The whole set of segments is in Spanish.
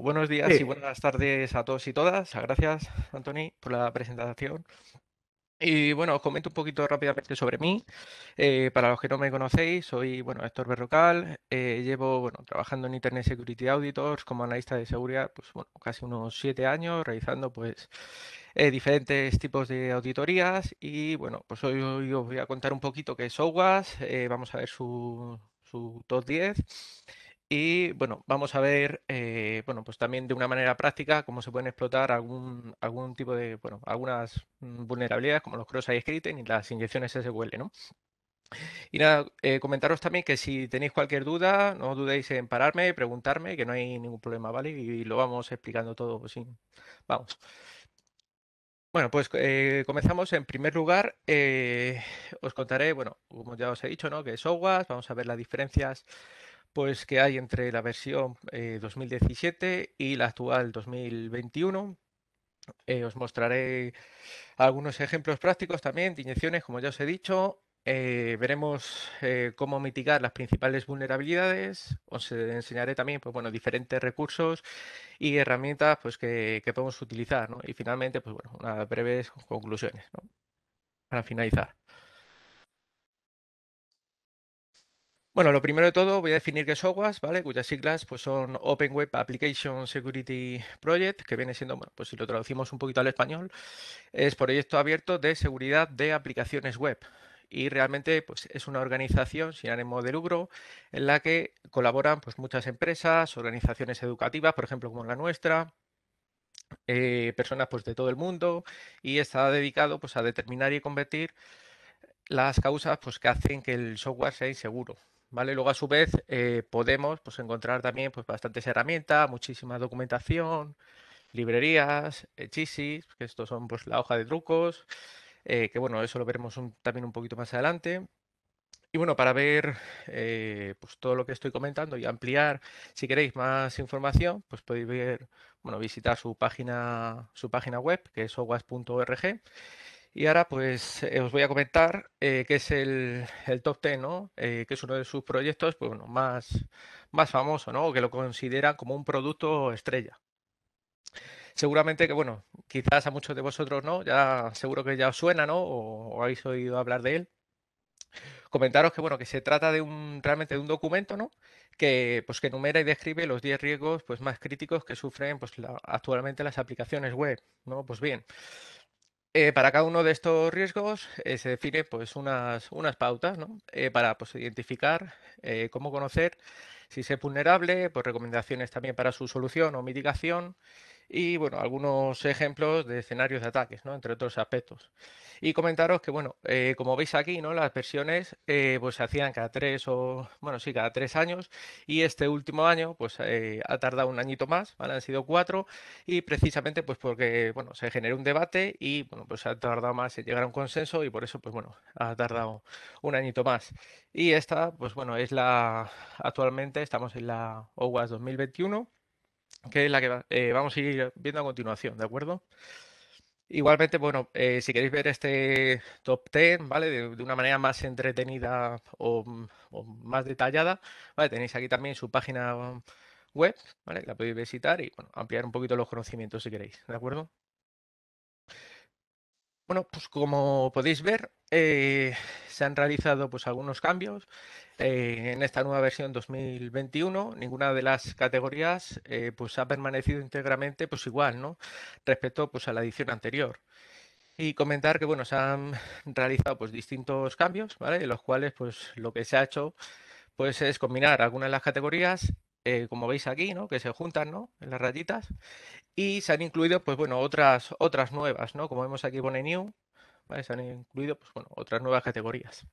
Buenos días y buenas tardes a todos y todas. Gracias, Anthony, por la presentación. Y bueno, os comento un poquito rápidamente sobre mí. Eh, para los que no me conocéis, soy bueno, Héctor Berrocal. Eh, llevo bueno, trabajando en Internet Security Auditors como analista de seguridad pues, bueno, casi unos siete años, realizando pues, eh, diferentes tipos de auditorías. Y bueno, pues hoy, os voy a contar un poquito qué es OWAS. vamos a ver su, su top 10. Y bueno, vamos a ver, eh, bueno, pues también de una manera práctica cómo se pueden explotar algún, algún tipo de, bueno, algunas mm, vulnerabilidades como los cross-site scripting y las inyecciones SQL, ¿no? Y nada, eh, comentaros también que si tenéis cualquier duda, no dudéis en pararme, preguntarme, que no hay ningún problema, ¿vale? Y, lo vamos explicando todo sí, Vamos. Bueno, pues eh, comenzamos. En primer lugar, os contaré, bueno, como ya os he dicho, ¿no? Que es software, vamos a ver las diferencias pues que hay entre la versión 2017 eh, y la actual 2021. Eh, os mostraré algunos ejemplos prácticos también de inyecciones, como ya os he dicho. Eh, veremos cómo mitigar las principales vulnerabilidades. Os enseñaré también pues, bueno, diferentes recursos y herramientas pues, que, podemos utilizar. Y finalmente, pues, bueno, unas breves conclusiones para finalizar. Bueno, lo primero de todo voy a definir qué es OWASP, ¿vale? Cuyas siglas pues, son Open Web Application Security Project, que viene siendo, bueno, pues si lo traducimos un poquito al español, es proyecto abierto de seguridad de aplicaciones web. Y realmente pues, es una organización sin ánimo de lucro en la que colaboran pues, muchas empresas, organizaciones educativas, por ejemplo, como la nuestra, eh, personas pues, de todo el mundo, y está dedicado pues, a determinar y convertir las causas pues, que hacen que el software sea inseguro. Luego, a su vez, eh, podemos pues, encontrar también pues, bastantes herramientas, muchísima documentación, librerías, eh, chisis que estos son pues, la hoja de trucos, eh, que bueno, eso lo veremos también un poquito más adelante. Y bueno, para ver pues, todo lo que estoy comentando y ampliar, si queréis más información, pues podéis ver, bueno, visitar su página, su página web, que es owas.org. Y ahora pues eh, os voy a comentar que eh, qué es el, Top Ten, ¿no? Eh, que es uno de sus proyectos pues, bueno, más, más famoso, ¿no? Que lo consideran como un producto estrella. Seguramente que, bueno, quizás a muchos de vosotros no, ya seguro que ya os suena, ¿no? O, habéis oído hablar de él. Comentaros que, bueno, que se trata de un, realmente de un documento, ¿no? Que, pues, que enumera y describe los 10 riesgos pues, más críticos que sufren pues, actualmente las aplicaciones web, ¿no? Pues bien, eh, para cada uno de estos riesgos eh, se definen pues, unas, unas pautas ¿no? Eh, para pues, identificar cómo conocer si es vulnerable, pues, recomendaciones también para su solución o mitigación y bueno, algunos ejemplos de escenarios de ataques, ¿no? entre otros aspectos. Y comentaros que, bueno, eh, como veis aquí, ¿no? las versiones eh, pues se hacían cada tres o, bueno, sí, cada tres años y este último año pues eh, ha tardado un añito más, han sido cuatro y precisamente pues porque, bueno, se generó un debate y, bueno, pues ha tardado más en llegar a un consenso y por eso, pues bueno, ha tardado un añito más. Y esta, pues bueno, es la, actualmente estamos en la OWASP 2021 que es la que eh, vamos a ir viendo a continuación, ¿de acuerdo? Igualmente, bueno, eh, si queréis ver este top 10, ¿vale? De, una manera más entretenida o, más detallada, ¿vale? Tenéis aquí también su página web, ¿vale? La podéis visitar y ampliar un poquito los conocimientos si queréis, ¿de acuerdo? Bueno, pues como podéis ver, eh, se han realizado pues algunos cambios eh, en esta nueva versión 2021. Ninguna de las categorías eh, pues ha permanecido íntegramente pues igual, ¿no? Respecto pues a la edición anterior. Y comentar que bueno, se han realizado pues distintos cambios, de los cuales pues lo que se ha hecho pues es combinar algunas de las categorías eh, como veis aquí, Que se juntan, En las rayitas. Y se han incluido, pues bueno, otras, otras nuevas, ¿no? Como vemos aquí pone New, Se han incluido, pues bueno, otras nuevas categorías.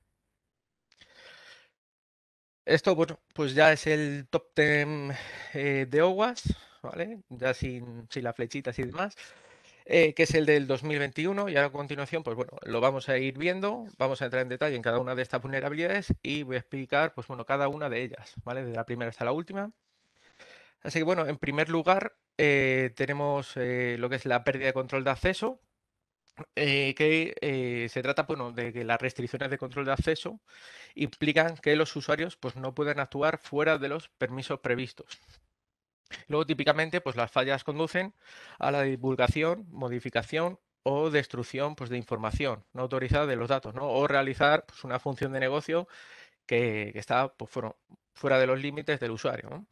Esto, bueno, pues ya es el top 10 eh, de OWASP, ¿vale? Ya sin, sin las flechitas y demás. Eh, que es el del 2021. Y a continuación, pues bueno, lo vamos a ir viendo, vamos a entrar en detalle en cada una de estas vulnerabilidades y voy a explicar, pues bueno, cada una de ellas, ¿vale? Desde la primera hasta la última. Así que bueno, en primer lugar, eh, tenemos eh, lo que es la pérdida de control de acceso, que se trata de que las restricciones de control de acceso implican que los usuarios pues, no puedan actuar fuera de los permisos previstos. Luego, típicamente, pues las fallas conducen a la divulgación, modificación o destrucción pues, de información no autorizada de los datos, O realizar pues, una función de negocio que, está pues, fuera, de los límites del usuario.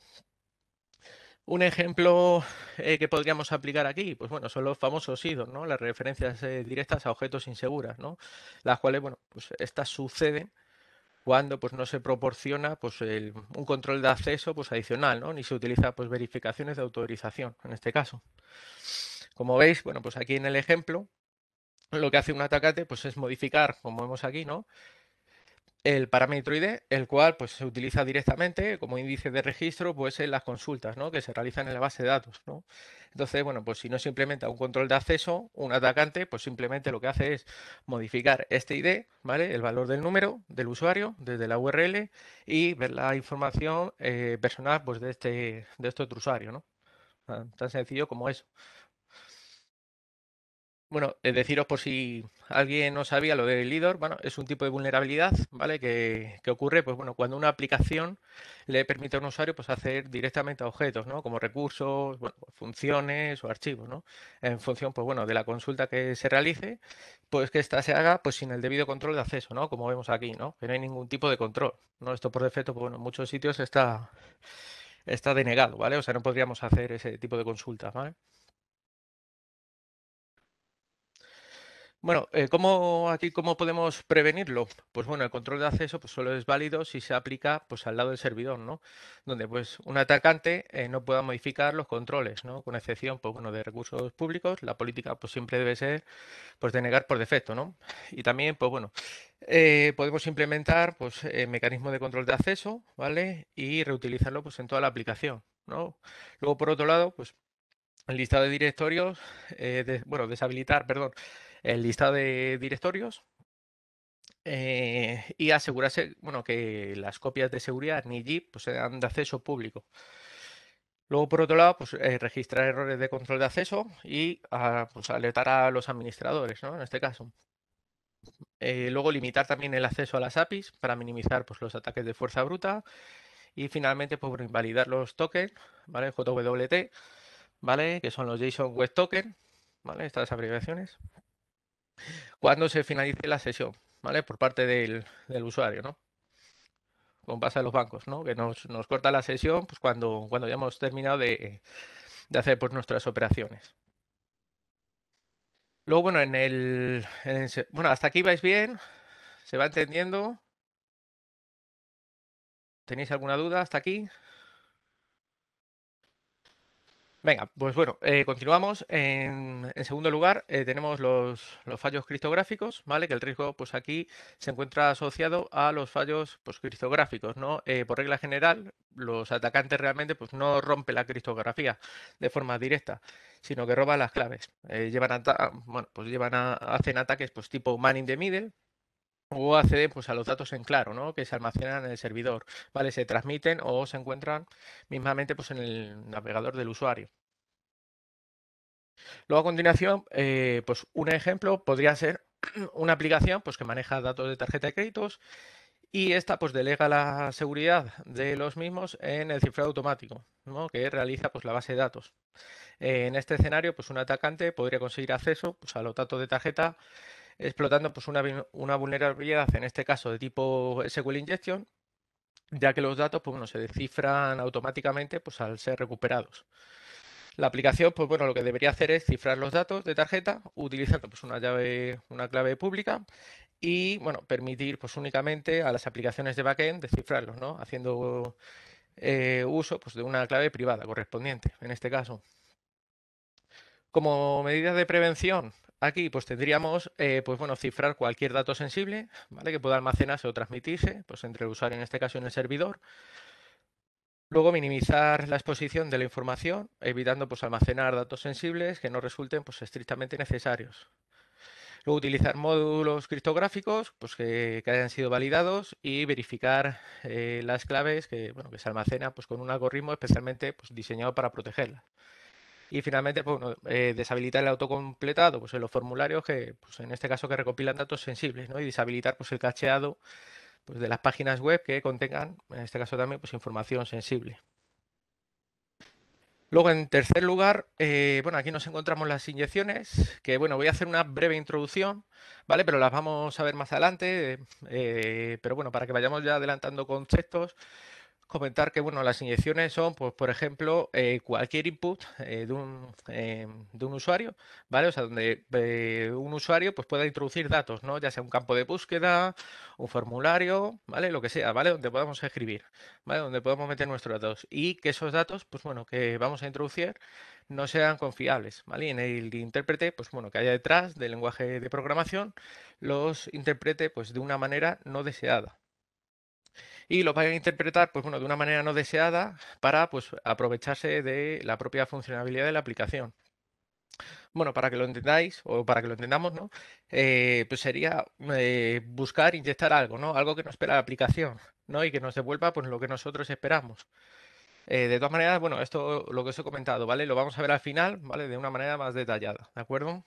Un ejemplo eh, que podríamos aplicar aquí, pues bueno, son los famosos IDOS, ¿no? Las referencias eh, directas a objetos inseguras, ¿no? Las cuales, bueno, pues estas suceden cuando pues no se proporciona pues un control de acceso pues adicional, ¿no? Ni se utiliza pues verificaciones de autorización en este caso. Como veis, bueno, pues aquí en el ejemplo lo que hace un atacante pues es modificar, como vemos aquí, ¿no? el parámetro ID, el cual pues, se utiliza directamente como índice de registro pues, en las consultas ¿no? que se realizan en la base de datos. ¿no? Entonces, bueno, pues si no se implementa un control de acceso, un atacante pues simplemente lo que hace es modificar este ID, ¿vale? el valor del número del usuario desde la URL y ver la información eh, personal pues, de, este, de este otro usuario. ¿no? Ah, tan sencillo como eso. Bueno, eh, deciros por si alguien no sabía lo del leader, bueno, es un tipo de vulnerabilidad, ¿vale? Que, ocurre, pues bueno, cuando una aplicación le permite a un usuario pues hacer directamente a objetos, ¿no? Como recursos, bueno, pues, funciones o archivos, ¿no? En función, pues bueno, de la consulta que se realice, pues que esta se haga pues sin el debido control de acceso, ¿no? Como vemos aquí, ¿no? Que no hay ningún tipo de control, ¿no? Esto por defecto, pues bueno, en muchos sitios está, está denegado, ¿vale? O sea, no podríamos hacer ese tipo de consultas, ¿vale? Bueno, eh, ¿cómo, aquí, ¿cómo podemos prevenirlo? Pues bueno, el control de acceso pues, solo es válido si se aplica pues, al lado del servidor, ¿no? Donde pues un atacante eh, no pueda modificar los controles, ¿no? Con excepción pues, bueno, de recursos públicos, la política pues, siempre debe ser pues, denegar por defecto, ¿no? Y también, pues bueno, eh, podemos implementar pues, mecanismo de control de acceso, ¿vale? Y reutilizarlo pues, en toda la aplicación, ¿no? Luego, por otro lado, pues el listado de directorios, bueno, deshabilitar, perdón, el listado de directorios eh, y asegurarse bueno, que las copias de seguridad ni jeep pues, sean de acceso público. Luego, por otro lado, pues, eh, registrar errores de control de acceso y ah, pues, alertar a los administradores, En este caso. Eh, luego, limitar también el acceso a las APIs para minimizar pues, los ataques de fuerza bruta. Y finalmente, pues, invalidar los tokens, ¿vale? JWT, ¿vale? Que son los JSON Web Token, ¿vale? Estas abreviaciones cuando se finalice la sesión, ¿vale? Por parte del, usuario, ¿no? Con base a los bancos, ¿no? Que nos, corta la sesión pues cuando, cuando ya hemos terminado de, hacer pues, nuestras operaciones. Luego, bueno, en el, en Bueno, hasta aquí vais bien. ¿Se va entendiendo? ¿Tenéis alguna duda hasta aquí? Venga, pues bueno, eh, continuamos. En, segundo lugar, eh, tenemos los, fallos criptográficos, ¿vale? Que el riesgo, pues aquí se encuentra asociado a los fallos pues, criptográficos, ¿no? Eh, por regla general, los atacantes realmente pues, no rompen la criptografía de forma directa, sino que roban las claves. llevan, bueno, pues llevan a, hacen ataques pues, tipo man in the middle, o accede pues, a los datos en claro, que se almacenan en el servidor, ¿vale? se transmiten o se encuentran mismamente pues, en el navegador del usuario. Luego a continuación, eh, pues un ejemplo podría ser una aplicación pues, que maneja datos de tarjeta de créditos y esta pues delega la seguridad de los mismos en el cifrado automático, que realiza pues la base de datos. Eh, en este escenario, pues un atacante podría conseguir acceso pues, a los datos de tarjeta explotando pues, una, una vulnerabilidad, en este caso de tipo SQL Injection, ya que los datos pues, se descifran automáticamente pues, al ser recuperados. La aplicación, pues bueno, lo que debería hacer es cifrar los datos de tarjeta utilizando pues, una llave, una clave pública y bueno, permitir pues únicamente a las aplicaciones de backend descifrarlos, ¿no? Haciendo eh, uso pues, de una clave privada correspondiente, en este caso. Como medida de prevención, Aquí pues tendríamos, eh, pues bueno, cifrar cualquier dato sensible, ¿vale? Que pueda almacenarse o transmitirse, pues entre el usuario, en este caso en el servidor. Luego minimizar la exposición de la información, evitando pues almacenar datos sensibles que no resulten pues estrictamente necesarios. Luego utilizar módulos criptográficos pues, que, hayan sido validados y verificar eh, las claves que, que se almacenan pues, con un algoritmo especialmente pues, diseñado para protegerlas. Y finalmente, pues, eh, deshabilitar el autocompletado pues, en los formularios que, pues, en este caso, que recopilan datos sensibles, Y deshabilitar pues, el cacheado pues, de las páginas web que contengan, en este caso también, pues, información sensible. Luego, en tercer lugar, eh, bueno, aquí nos encontramos las inyecciones, que bueno, voy a hacer una breve introducción, ¿vale? Pero las vamos a ver más adelante, eh, pero bueno, para que vayamos ya adelantando conceptos, comentar que bueno, las inyecciones son, pues, por ejemplo, eh, cualquier input eh, de, un, eh, de, un, usuario, ¿vale? O sea, donde un usuario pues, pueda introducir datos, ¿no? Ya sea un campo de búsqueda, un formulario, ¿vale? Lo que sea, ¿vale? Donde podamos escribir, ¿vale? Donde podamos meter nuestros datos. Y que esos datos, pues bueno, que vamos a introducir no sean confiables, ¿vale? Y en el intérprete, pues bueno, que haya detrás del lenguaje de programación, los interprete pues de una manera no deseada, y lo vayan a interpretar pues, de una manera no deseada para pues, aprovecharse de la propia funcionalidad de la aplicación. Bueno, para que lo entendáis o para que lo entendamos, ¿no? Eh, pues sería eh, buscar inyectar algo, ¿no? Algo que nos espera la aplicación, ¿no? Y que nos devuelva pues, lo que nosotros esperamos. Eh, de todas maneras, bueno, esto lo que os he comentado, ¿vale? Lo vamos a ver al final, ¿vale? De una manera más detallada, ¿de acuerdo?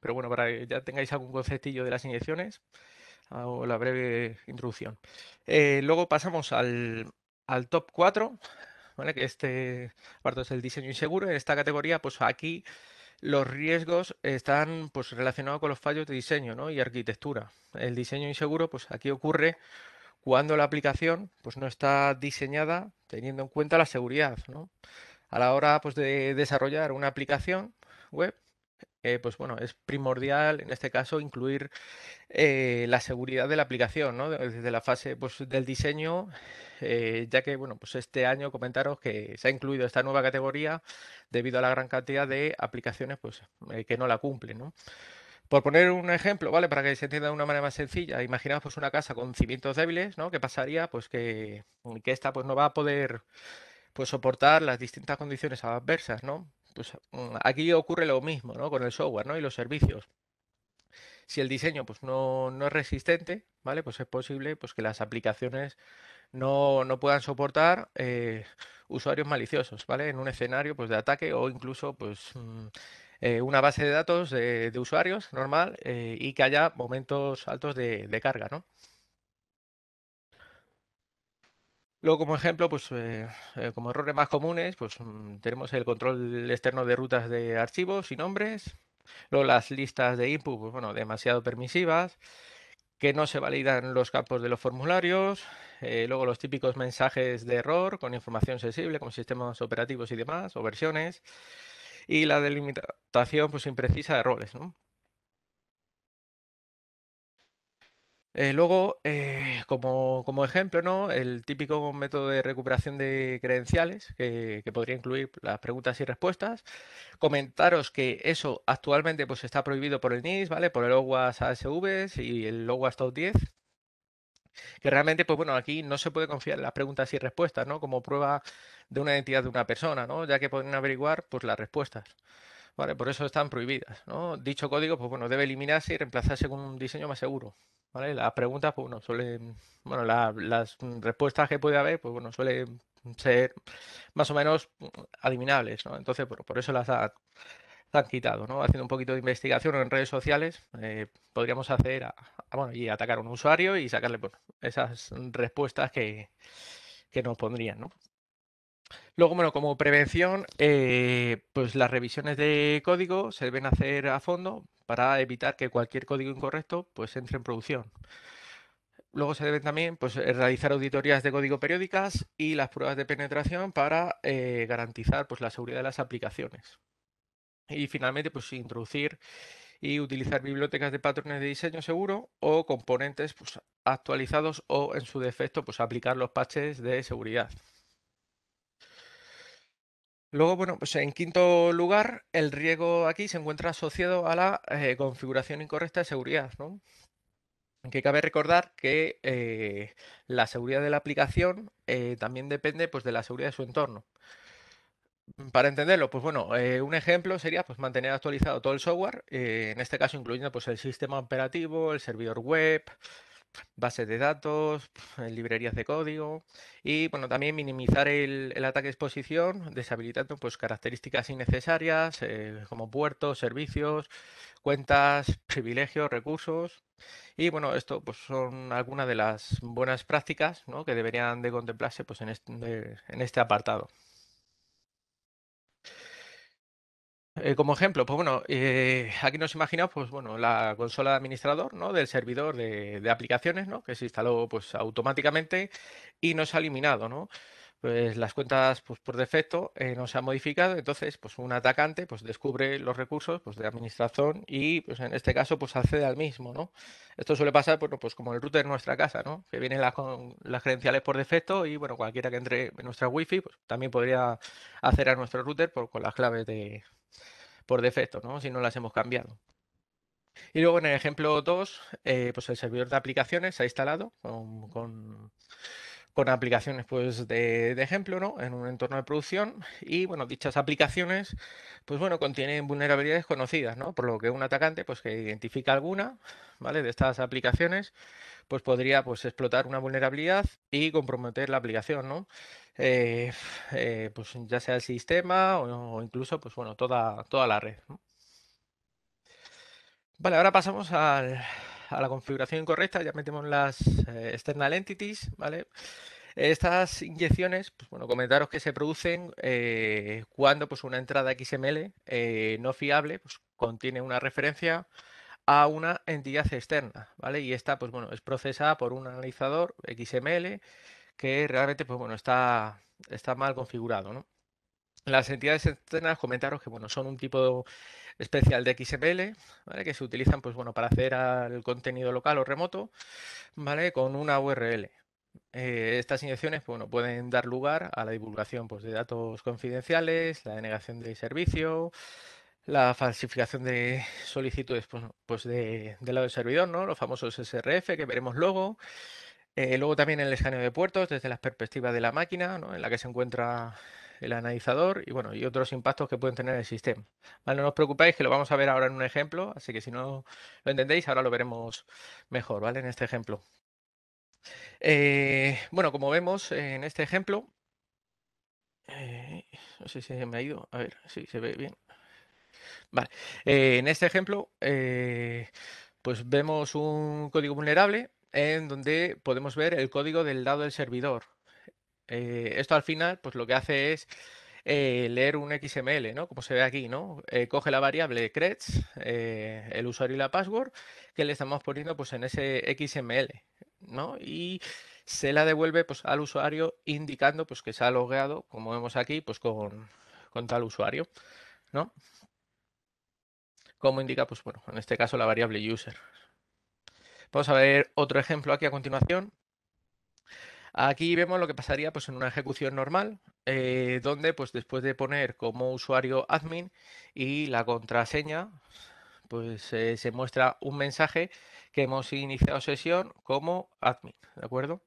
Pero bueno, para que ya tengáis algún conceptillo de las inyecciones. Hago la breve introducción. Eh, luego pasamos al, top 4, que este apartado es el diseño inseguro. En esta categoría, pues aquí los riesgos están pues, relacionados con los fallos de diseño y arquitectura. El diseño inseguro, pues aquí ocurre cuando la aplicación pues, no está diseñada teniendo en cuenta la seguridad. A la hora pues, de desarrollar una aplicación web, eh, pues bueno, es primordial en este caso incluir eh, la seguridad de la aplicación, ¿no? Desde la fase pues, del diseño, eh, ya que bueno, pues este año comentaros que se ha incluido esta nueva categoría debido a la gran cantidad de aplicaciones pues, que no la cumplen, Por poner un ejemplo, ¿vale? Para que se entienda de una manera más sencilla, imaginaos pues, una casa con cimientos débiles, ¿no? ¿Qué pasaría? Pues que, que esta pues no va a poder pues soportar las distintas condiciones adversas, ¿no? Pues mm, aquí ocurre lo mismo, ¿no? Con el software, Y los servicios. Si el diseño pues, no, es resistente, ¿vale? Pues es posible pues, que las aplicaciones no, puedan soportar eh, usuarios maliciosos, ¿vale? En un escenario pues, de ataque o incluso pues, mm, eh, una base de datos de, usuarios normal eh, y que haya momentos altos de, de carga, ¿no? Luego, como ejemplo, pues eh, eh, como errores más comunes, pues mm, tenemos el control externo de rutas de archivos y nombres. Luego las listas de input, pues, bueno, demasiado permisivas, que no se validan los campos de los formularios. Eh, luego los típicos mensajes de error con información sensible, como sistemas operativos y demás, o versiones. Y la delimitación pues imprecisa de roles, ¿no? Eh, luego, eh, como, ejemplo, ¿no? el típico método de recuperación de credenciales, que, podría incluir las preguntas y respuestas. Comentaros que eso actualmente pues, está prohibido por el NIS, ¿vale? por el OWASP ASV y el OWASP Top 10. Que realmente, pues bueno, aquí no se puede confiar en las preguntas y respuestas, ¿no? Como prueba de una identidad de una persona, ¿no? Ya que pueden averiguar pues, las respuestas. Vale, por eso están prohibidas. ¿no? Dicho código, pues bueno, debe eliminarse y reemplazarse con un diseño más seguro. ¿vale? Las preguntas, pues bueno, suelen, bueno, las respuestas que puede haber, pues bueno, suelen ser más o menos adivinables, ¿no? Entonces, por, eso las han quitado, ¿no? Haciendo un poquito de investigación en redes sociales, eh, podríamos hacer, a, bueno, y atacar a un usuario y sacarle esas respuestas que, que nos pondrían, ¿no? Luego, bueno, como prevención, eh, pues las revisiones de código se deben hacer a fondo para evitar que cualquier código incorrecto pues, entre en producción. Luego se deben también pues, eh, realizar auditorías de código periódicas y las pruebas de penetración para eh, garantizar la seguridad de las aplicaciones. Y finalmente, pues introducir y utilizar bibliotecas de patrones de diseño seguro o componentes actualizados o en su defecto aplicar los patches de seguridad. Luego, bueno, pues en quinto lugar, el riesgo aquí se encuentra asociado a la eh, configuración incorrecta de seguridad, ¿no? Que cabe recordar que eh, la seguridad de la aplicación eh, también depende pues, de la seguridad de su entorno. Para entenderlo, pues bueno, un ejemplo sería pues, mantener actualizado todo el software, en este caso incluyendo pues, el sistema operativo, el servidor web, bases de datos, librerías de código y bueno, también minimizar el, ataque de exposición, deshabilitando pues, características innecesarias eh, como puertos, servicios, cuentas, privilegios, recursos. Y bueno, esto pues, son algunas de las buenas prácticas que deberían de contemplarse pues, en este apartado. Eh, como ejemplo, pues bueno, eh, aquí nos imaginamos, pues bueno, la consola de administrador, ¿no? Del servidor de, aplicaciones, ¿no? Que se instaló pues automáticamente y nos ha eliminado, ¿no? Pues las cuentas pues, por defecto eh, no se han modificado, entonces pues un atacante pues descubre los recursos pues, de administración y pues en este caso pues accede al mismo, ¿no? Esto suele pasar pues como el router de nuestra casa, ¿no? Que vienen las, las credenciales por defecto y bueno, cualquiera que entre en nuestra wifi pues también podría hacer a nuestro router por, con las claves de, por defecto, ¿no? si no las hemos cambiado. Y luego en el ejemplo 2, eh, pues el servidor de aplicaciones se ha instalado con, con aplicaciones pues, de, ejemplo ¿no? en un entorno de producción y bueno, dichas aplicaciones pues, bueno, contienen vulnerabilidades conocidas, por lo que un atacante pues, que identifica alguna ¿vale? de estas aplicaciones pues podría pues, explotar una vulnerabilidad y comprometer la aplicación, eh, eh, pues ya sea el sistema o, incluso pues, bueno, toda, toda la red. Vale, ahora pasamos al, a la configuración incorrecta, ya metemos las eh, external entities, ¿vale? Estas inyecciones, pues bueno, comentaros que se producen eh, cuando pues, una entrada XML eh, no fiable pues, contiene una referencia a una entidad externa, ¿vale? Y esta, pues bueno, es procesada por un analizador XML que realmente, pues bueno, está, está mal configurado, ¿no? Las entidades externas comentaros que bueno, son un tipo especial de XML, ¿vale? que se utilizan pues, bueno, para hacer al contenido local o remoto ¿vale? con una URL. Eh, estas inyecciones bueno, pueden dar lugar a la divulgación pues, de datos confidenciales, la denegación de servicio, la falsificación de solicitudes pues, pues de, del lado del servidor, ¿no? los famosos SRF que veremos luego. Eh, luego también el escaneo de puertos desde las perspectivas de la máquina, ¿no? en la que se encuentra el analizador y bueno, y otros impactos que pueden tener el sistema. No os preocupéis que lo vamos a ver ahora en un ejemplo, así que si no lo entendéis, ahora lo veremos mejor, ¿vale? En este ejemplo. Eh, bueno, como vemos en este ejemplo, eh, no sé si se me ha ido, a ver si se ve bien. Vale, eh, en este ejemplo, pues vemos un código vulnerable en donde podemos ver el código del lado del servidor, eh, esto al final, pues lo que hace es eh, leer un XML, ¿no? Como se ve aquí, ¿no? Eh, coge la variable creds, el usuario y la password, que le estamos poniendo pues en ese XML, ¿no? Y se la devuelve pues al usuario indicando pues que se ha logueado, como vemos aquí, pues con, con tal usuario, ¿no? Como indica, pues bueno, en este caso la variable user. Vamos a ver otro ejemplo aquí a continuación. Aquí vemos lo que pasaría pues, en una ejecución normal, eh, donde pues, después de poner como usuario admin y la contraseña, pues eh, se muestra un mensaje que hemos iniciado sesión como admin, ¿de acuerdo?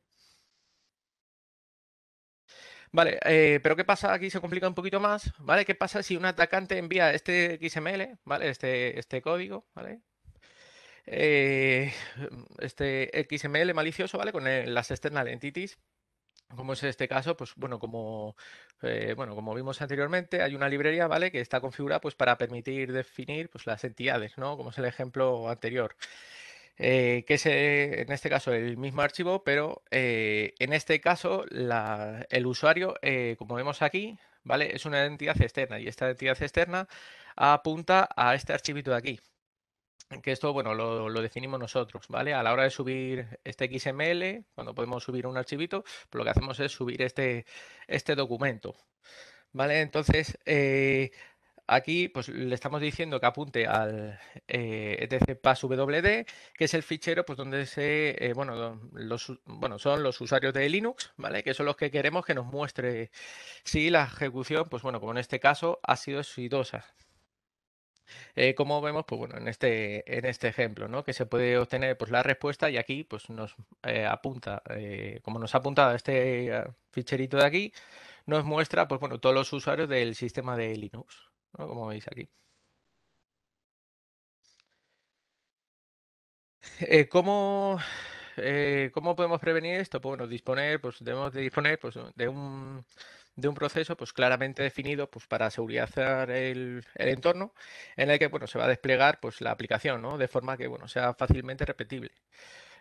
Vale, eh, pero ¿qué pasa? Aquí se complica un poquito más, ¿vale? ¿Qué pasa si un atacante envía este XML, ¿vale? Este, este código, ¿vale? Eh, este XML malicioso, ¿vale? Con las external entities como es este caso, pues bueno, como eh, bueno, como vimos anteriormente, hay una librería, ¿vale? Que está configurada pues para permitir definir pues las entidades, Como es el ejemplo anterior. Eh, que es en este caso el mismo archivo, pero en este caso el usuario, como vemos aquí, ¿vale? Es una entidad externa y esta entidad externa apunta a este archivito de aquí, que esto, bueno, lo, definimos nosotros, ¿vale? A la hora de subir este XML, cuando podemos subir un archivito, pues lo que hacemos es subir este, este documento, ¿vale? Entonces, eh, aquí pues le estamos diciendo que apunte al eh, que es el fichero pues donde se, eh, bueno, los, bueno, son los usuarios de Linux, ¿vale? Que son los que queremos que nos muestre si la ejecución, pues bueno, como en este caso, ha sido exitosa, eh, como vemos, pues bueno, en este, en este ejemplo, ¿no? Que se puede obtener pues, la respuesta y aquí pues, nos eh, apunta, eh, como nos ha apuntado este ah, ficherito de aquí, nos muestra pues, bueno, todos los usuarios del sistema de Linux, ¿no? como veis aquí. ¿cómo, ¿Cómo podemos prevenir esto? Pues disponer, pues debemos de disponer pues, de un de un proceso pues claramente definido pues para segurizar el, entorno en el que bueno, se va a desplegar pues la aplicación, ¿no? De forma que bueno, sea fácilmente repetible.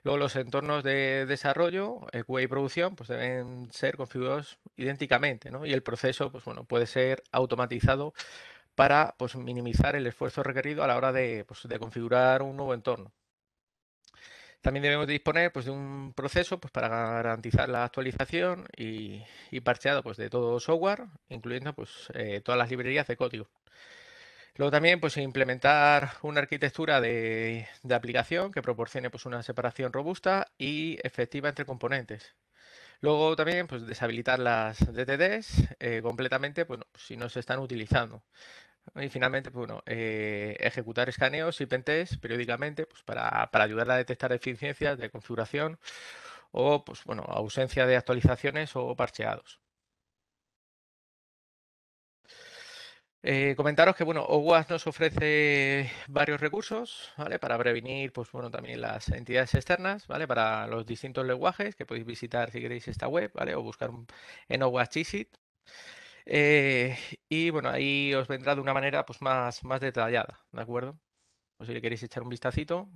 Luego los entornos de desarrollo, QA eh, y producción, pues deben ser configurados idénticamente, Y el proceso, pues bueno, puede ser automatizado para pues, minimizar el esfuerzo requerido a la hora de pues, configurar un nuevo entorno. También debemos disponer pues, de un proceso pues, para garantizar la actualización y, parcheado pues, de todo software, incluyendo pues, eh, todas las librerías de código. Luego también pues, implementar una arquitectura de, aplicación que proporcione pues, una separación robusta y efectiva entre componentes. Luego también pues, deshabilitar las DTDs eh, completamente si no se están utilizando. Y finalmente, pues bueno, eh, ejecutar escaneos y pentes periódicamente pues, para, para, ayudar a detectar deficiencias de configuración o pues, bueno, ausencia de actualizaciones o parcheados. Eh, comentaros que bueno, OWASP nos ofrece varios recursos para prevenir pues, bueno, también las entidades externas, ¿vale? para los distintos lenguajes que podéis visitar si queréis esta web o buscar en OWASP Cheat eh, y bueno, ahí os vendrá de una manera pues, más, más detallada, ¿de acuerdo? si le queréis echar un vistacito.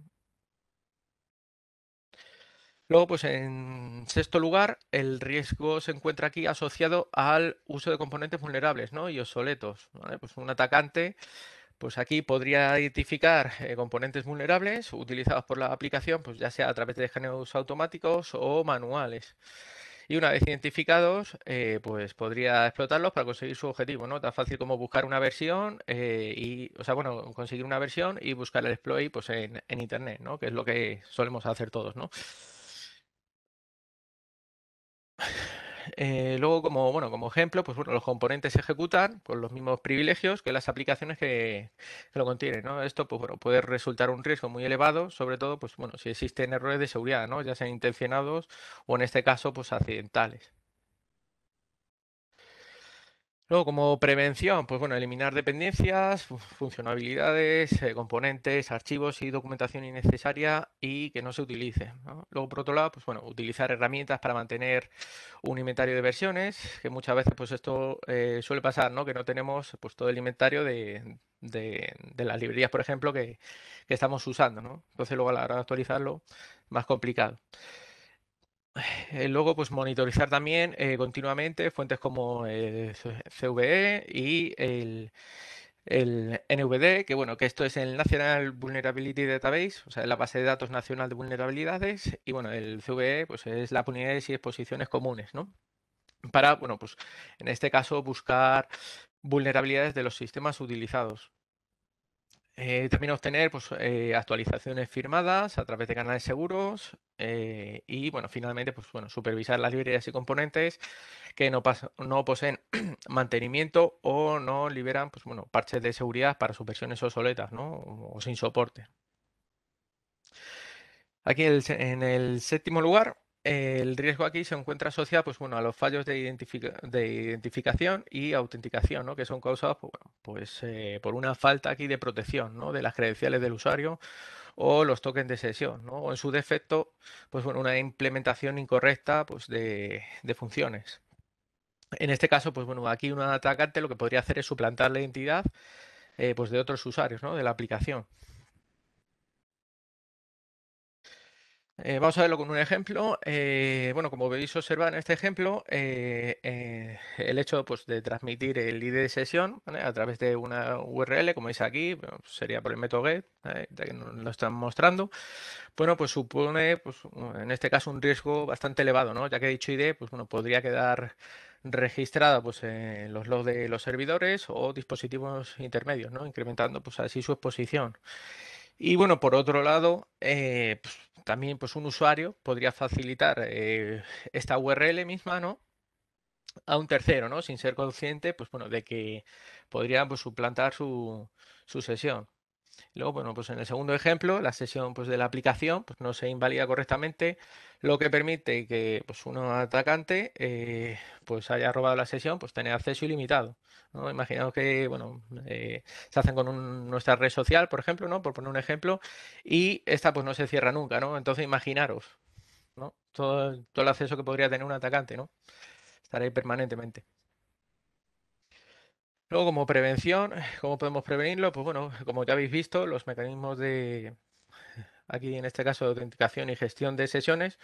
Luego, pues en sexto lugar, el riesgo se encuentra aquí asociado al uso de componentes vulnerables ¿no? y obsoletos. Pues un atacante pues aquí podría identificar eh, componentes vulnerables utilizados por la aplicación, pues ya sea a través de escaneos automáticos o manuales y una vez identificados, eh, pues podría explotarlos para conseguir su objetivo, ¿no? Tan fácil como buscar una versión eh, y, o sea, bueno, conseguir una versión y buscar el exploit pues en, en internet, ¿no? Que es lo que solemos hacer todos, ¿no? Eh, luego, como, bueno, como ejemplo, pues bueno, los componentes se ejecutan con pues, los mismos privilegios que las aplicaciones que, lo contienen. Esto pues, puede resultar un riesgo muy elevado, sobre todo pues, si existen errores de seguridad, ya sean intencionados o en este caso accidentales. Luego, como prevención, pues bueno, eliminar dependencias, funcionalidades, eh, componentes, archivos y documentación innecesaria y que no se utilice. Luego, por otro lado, pues bueno, utilizar herramientas para mantener un inventario de versiones, que muchas veces pues esto eh, suele pasar, ¿no? Que no tenemos pues todo el inventario de, las librerías, por ejemplo, que, estamos usando, ¿no? Entonces, luego a la hora de actualizarlo, más complicado. Eh, luego, pues monitorizar también eh, continuamente fuentes como el eh, CVE y el, NVD, que bueno, que esto es el National Vulnerability Database, o sea, la base de datos nacional de vulnerabilidades, y bueno, el CVE, pues es la unidades y exposiciones comunes, ¿no? Para, bueno, pues en este caso buscar vulnerabilidades de los sistemas utilizados. Eh, también obtener pues, eh, actualizaciones firmadas a través de canales seguros eh, y, bueno, finalmente, pues, bueno, supervisar las librerías y componentes que no, no poseen mantenimiento o no liberan pues, bueno, parches de seguridad para sus versiones obsoletas o, sin soporte. Aquí en el séptimo lugar el riesgo aquí se encuentra asociado pues, bueno, a los fallos de, identificación y autenticación, ¿no? que son causados pues, pues eh, por una falta aquí de protección de las credenciales del usuario o los tokens de sesión, o en su defecto, pues, bueno, una implementación incorrecta pues, de, funciones. En este caso, pues bueno, aquí un atacante lo que podría hacer es suplantar la identidad eh, pues, de otros usuarios ¿no? de la aplicación. Eh, vamos a verlo con un ejemplo. Eh, bueno, como veis observar en este ejemplo, eh, el hecho pues, de transmitir el ID de sesión a través de una URL, como veis aquí, pues, sería por el método GET, ya que nos lo están mostrando, bueno, pues supone, pues, en este caso, un riesgo bastante elevado, ¿no? ya que dicho ID pues, bueno, podría quedar registrada pues, en los logs de los servidores o dispositivos intermedios, ¿no? incrementando pues, así su exposición. Y bueno, por otro lado, eh, pues, también pues un usuario podría facilitar eh, esta URL misma, ¿no? A un tercero, ¿no? Sin ser consciente, pues bueno, de que podría pues, suplantar su, su sesión. Luego, bueno, pues en el segundo ejemplo, la sesión pues, de la aplicación pues, no se invalida correctamente lo que permite que pues, un atacante eh, pues haya robado la sesión, pues tener acceso ilimitado. Imaginaos que bueno, eh, se hacen con nuestra red social, por ejemplo, ¿no? por poner un ejemplo, y esta pues no se cierra nunca, ¿no? Entonces imaginaros ¿no? todo, todo el acceso que podría tener un atacante, ¿no? Estará ahí permanentemente. Luego, como prevención, ¿cómo podemos prevenirlo? Pues bueno, como ya habéis visto, los mecanismos de, aquí en este caso de autenticación y gestión de sesiones,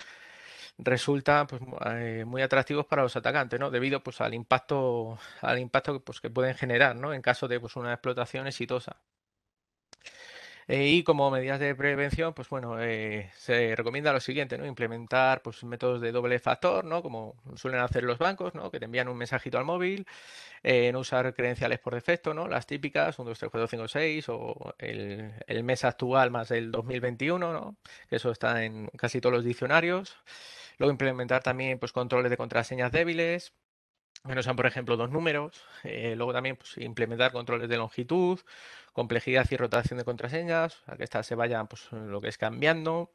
resulta pues, eh, muy atractivos para los atacantes, ¿no? Debido pues, al impacto, al impacto pues, que pueden generar, En caso de pues, una explotación exitosa. Eh, y como medidas de prevención, pues bueno, eh, se recomienda lo siguiente, ¿no? Implementar pues, métodos de doble factor, ¿no? Como suelen hacer los bancos, ¿no? Que te envían un mensajito al móvil, eh, no usar credenciales por defecto, ¿no? Las típicas, 1, 2, 3, 4, 5, 6 o el, mes actual más el 2021, ¿no? Que eso está en casi todos los diccionarios. Luego implementar también pues, controles de contraseñas débiles, que sean, por ejemplo, dos números. Eh, luego también pues, implementar controles de longitud, complejidad y rotación de contraseñas, a que estas se vayan pues, lo que es cambiando.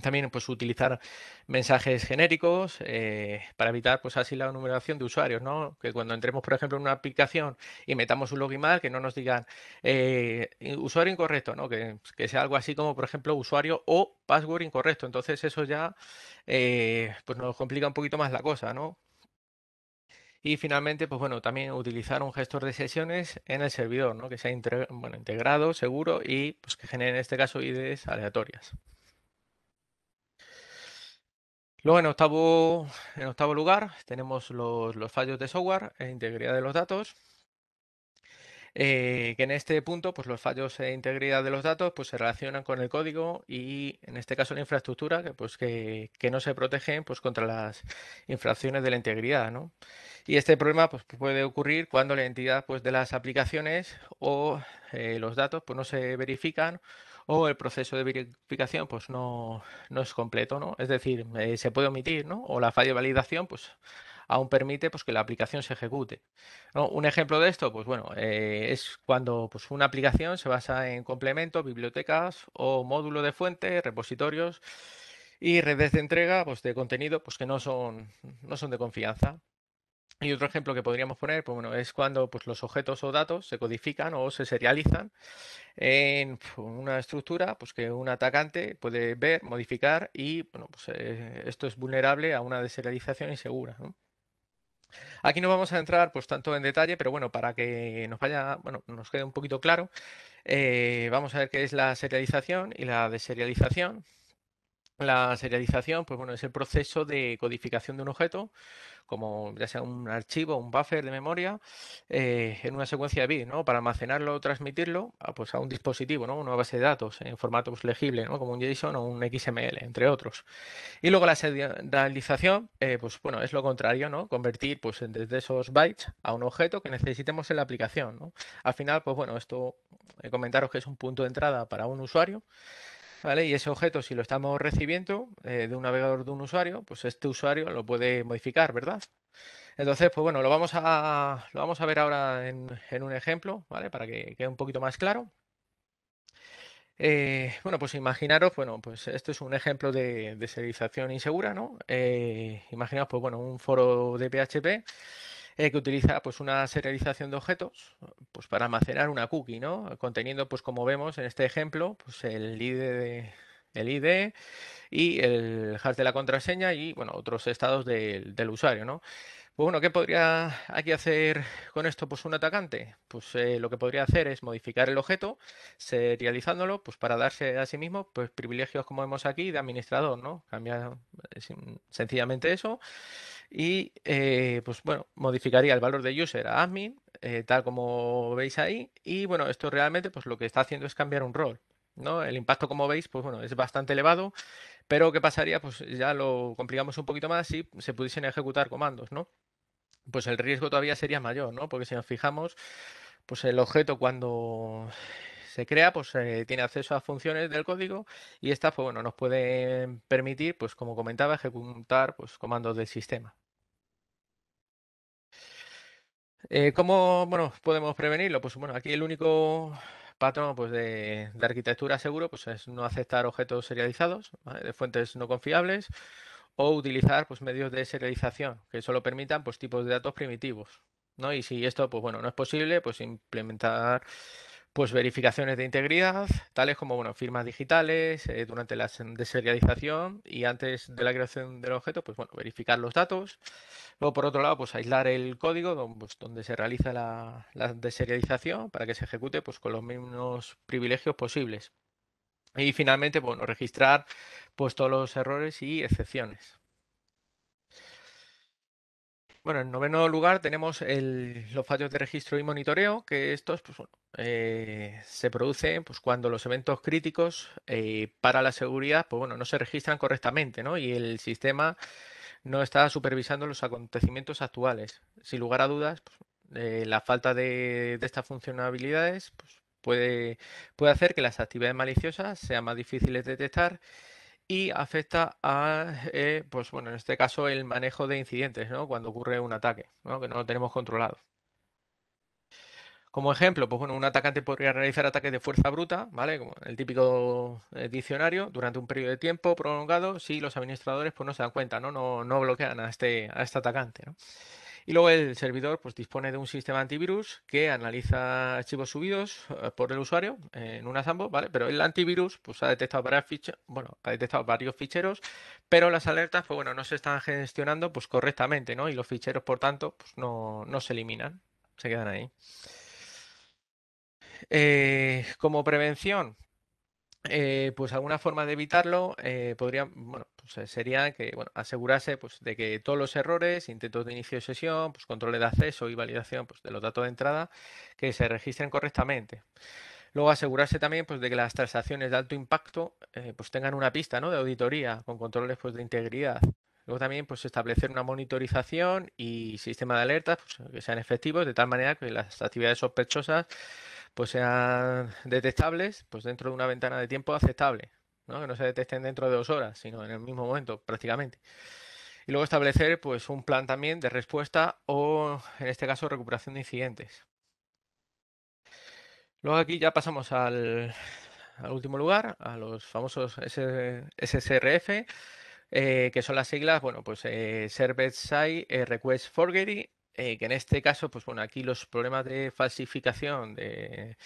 También pues, utilizar mensajes genéricos eh, para evitar pues, así la numeración de usuarios, ¿no? Que cuando entremos, por ejemplo, en una aplicación y metamos un login mal, que no nos digan eh, usuario incorrecto, ¿no? Que, que, sea algo así como, por ejemplo, usuario o password incorrecto. Entonces eso ya pues nos complica un poquito más la cosa, ¿no? Y finalmente, pues bueno, también utilizar un gestor de sesiones en el servidor, que sea bueno, integrado, seguro y pues, que genere en este caso IDs aleatorias. Luego, en octavo, en octavo lugar, tenemos los, los fallos de software e integridad de los datos. Eh, que en este punto, pues los fallos de integridad de los datos pues, se relacionan con el código y en este caso la infraestructura, que, pues, que, no se protegen pues, contra las infracciones de la integridad. Y este problema pues, puede ocurrir cuando la identidad pues, de las aplicaciones o eh, los datos pues, no se verifican o el proceso de verificación pues, no, no es completo. ¿no? Es decir, eh, se puede omitir ¿no? o la falla de validación pues, aún permite pues, que la aplicación se ejecute. Un ejemplo de esto, pues bueno, eh, es cuando pues, una aplicación se basa en complementos, bibliotecas o módulo de fuente, repositorios y redes de entrega pues, de contenido pues, que no son, no son de confianza. Y otro ejemplo que podríamos poner, pues bueno, es cuando pues, los objetos o datos se codifican o se serializan en una estructura pues, que un atacante puede ver, modificar y bueno, pues, eh, esto es vulnerable a una deserialización insegura. ¿no? Aquí no vamos a entrar pues, tanto en detalle, pero bueno, para que nos bueno, nos quede un poquito claro, eh, vamos a ver qué es la serialización y la deserialización. La serialización, pues bueno, es el proceso de codificación de un objeto, como ya sea un archivo, un buffer de memoria, eh, en una secuencia de bits, ¿no? Para almacenarlo o transmitirlo a, ah, pues, a un dispositivo, ¿no? Una base de datos en formato pues, legible, ¿no? Como un JSON o un XML, entre otros. Y luego la serialización, eh, pues bueno, es lo contrario, ¿no? Convertir, pues desde esos bytes a un objeto que necesitemos en la aplicación, ¿no? Al final, pues bueno, esto, eh, comentaros que es un punto de entrada para un usuario y ese objeto, si lo estamos recibiendo eh, de un navegador de un usuario, pues este usuario lo puede modificar, ¿verdad? Entonces, pues bueno, lo vamos a, lo vamos a ver ahora en, un ejemplo, ¿vale? Para que quede un poquito más claro. Eh, bueno, pues imaginaros, bueno, pues esto es un ejemplo de, serización insegura, ¿no? Eh, imaginaos, pues bueno, un foro de PHP eh, que utiliza pues una serialización de objetos pues para almacenar una cookie, ¿no? Conteniendo pues como vemos en este ejemplo, pues el ID el ID y el hash de la contraseña y bueno, otros estados del, usuario, pues, bueno, ¿qué podría aquí hacer con esto pues un atacante? Pues eh, lo que podría hacer es modificar el objeto, serializándolo, pues para darse a sí mismo pues, privilegios como vemos aquí de administrador, ¿no? Cambia eh, sencillamente eso y eh, pues bueno, modificaría el valor de user a admin, eh, tal como veis ahí. Y bueno, esto realmente pues lo que está haciendo es cambiar un rol. ¿no? El impacto, como veis, pues bueno, es bastante elevado. Pero ¿qué pasaría? Pues ya lo complicamos un poquito más si se pudiesen ejecutar comandos, ¿no? Pues el riesgo todavía sería mayor, ¿no? Porque si nos fijamos, pues el objeto cuando se crea, pues eh, tiene acceso a funciones del código y estas, pues bueno, nos pueden permitir, pues como comentaba, ejecutar pues, comandos del sistema. Eh, ¿Cómo bueno, podemos prevenirlo? Pues bueno, aquí el único patrón pues, de, arquitectura seguro pues, es no aceptar objetos serializados de fuentes no confiables o utilizar pues, medios de serialización que solo permitan pues, tipos de datos primitivos. ¿no? Y si esto pues, bueno, no es posible, pues implementar pues verificaciones de integridad, tales como bueno, firmas digitales eh, durante la deserialización y antes de la creación del objeto, pues bueno, verificar los datos. Luego, por otro lado, pues aislar el código pues, donde, se realiza la, deserialización para que se ejecute pues, con los mismos privilegios posibles. Y finalmente, bueno, registrar pues, todos los errores y excepciones. Bueno, en noveno lugar tenemos los fallos de registro y monitoreo, que estos pues, bueno, eh, se producen pues, cuando los eventos críticos eh, para la seguridad pues, bueno, no se registran correctamente ¿no? y el sistema no está supervisando los acontecimientos actuales. Sin lugar a dudas, pues, eh, la falta de, estas funcionalidades pues, puede, puede hacer que las actividades maliciosas sean más difíciles de detectar y afecta a, eh, pues bueno, en este caso el manejo de incidentes, ¿no? Cuando ocurre un ataque, Que no lo tenemos controlado. Como ejemplo, pues bueno, un atacante podría realizar ataques de fuerza bruta, ¿vale? Como el típico eh, diccionario, durante un periodo de tiempo prolongado, si los administradores pues no se dan cuenta, ¿no? No, no bloquean a este, a este atacante, y luego el servidor pues, dispone de un sistema antivirus que analiza archivos subidos eh, por el usuario en una Zambo, ¿vale? Pero el antivirus pues, ha, detectado bueno, ha detectado varios ficheros, pero las alertas pues, bueno, no se están gestionando pues, correctamente, ¿no? Y los ficheros, por tanto, pues, no, se eliminan, se quedan ahí. Eh, como prevención, eh, pues alguna forma de evitarlo eh, podría, bueno, pues eh, sería que bueno, asegurarse pues, de que todos los errores, intentos de inicio de sesión, pues, controles de acceso y validación pues, de los datos de entrada, que se registren correctamente. Luego asegurarse también pues, de que las transacciones de alto impacto pues, tengan una pista ¿no? de auditoría con controles pues, de integridad. Luego también pues, establecer una monitorización y sistema de alertas pues, que sean efectivos de tal manera que las actividades sospechosas pues sean detectables pues dentro de una ventana de tiempo aceptable, ¿no? que no se detecten dentro de dos horas, sino en el mismo momento prácticamente. Y luego establecer pues un plan también de respuesta o en este caso recuperación de incidentes. Luego aquí ya pasamos al, último lugar, a los famosos SSRF, eh, que son las siglas, bueno, pues eh, Service Side eh, Request Forgery eh, que en este caso, pues bueno, aquí los problemas de falsificación de,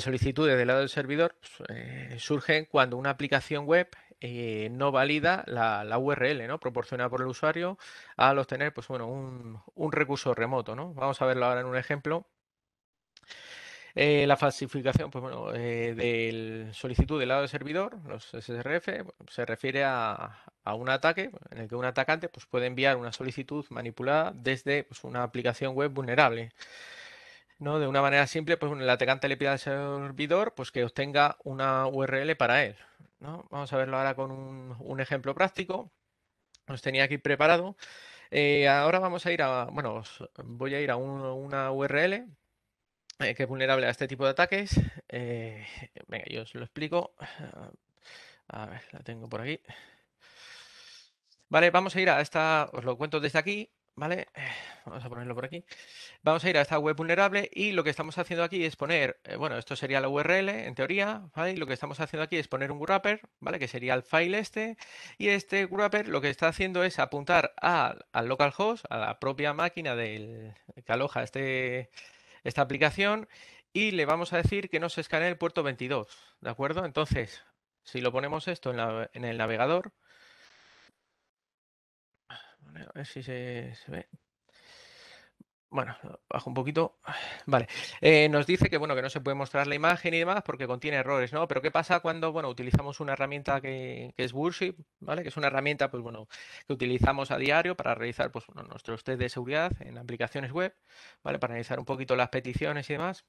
solicitudes del lado del servidor pues, eh, surgen cuando una aplicación web eh, no valida la, URL ¿no? proporcionada por el usuario al obtener pues, bueno, un, un recurso remoto. ¿no? Vamos a verlo ahora en un ejemplo eh, la falsificación, pues bueno, eh, del solicitud del lado del servidor, los SRF, se refiere a, un ataque en el que un atacante pues, puede enviar una solicitud manipulada desde pues, una aplicación web vulnerable. ¿no? De una manera simple, pues el atacante le pide al servidor pues, que obtenga una URL para él. Vamos a verlo ahora con un, ejemplo práctico. Os tenía aquí preparado. Eh, ahora vamos a ir a, bueno, voy a ir a una URL eh, que es vulnerable a este tipo de ataques. Eh, venga, yo os lo explico. A ver, la tengo por aquí. Vale, vamos a ir a esta, os lo cuento desde aquí, ¿vale? Vamos a ponerlo por aquí. Vamos a ir a esta web vulnerable y lo que estamos haciendo aquí es poner, eh, bueno, esto sería la URL en teoría, lo que estamos haciendo aquí es poner un wrapper, ¿vale? Que sería el file este. Y este wrapper lo que está haciendo es apuntar al localhost, a la propia máquina del, que aloja este, esta aplicación y le vamos a decir que no se escanee el puerto 22, ¿de acuerdo? Entonces, si lo ponemos esto en, el navegador, a ver si se ve. Bueno, bajo un poquito. Vale. Eh, nos dice que bueno, que no se puede mostrar la imagen y demás porque contiene errores, ¿no? Pero ¿qué pasa cuando bueno, utilizamos una herramienta que, es Worship, ¿vale? Que es una herramienta, pues bueno, que utilizamos a diario para realizar pues, bueno, nuestros test de seguridad en aplicaciones web, ¿vale? Para analizar un poquito las peticiones y demás.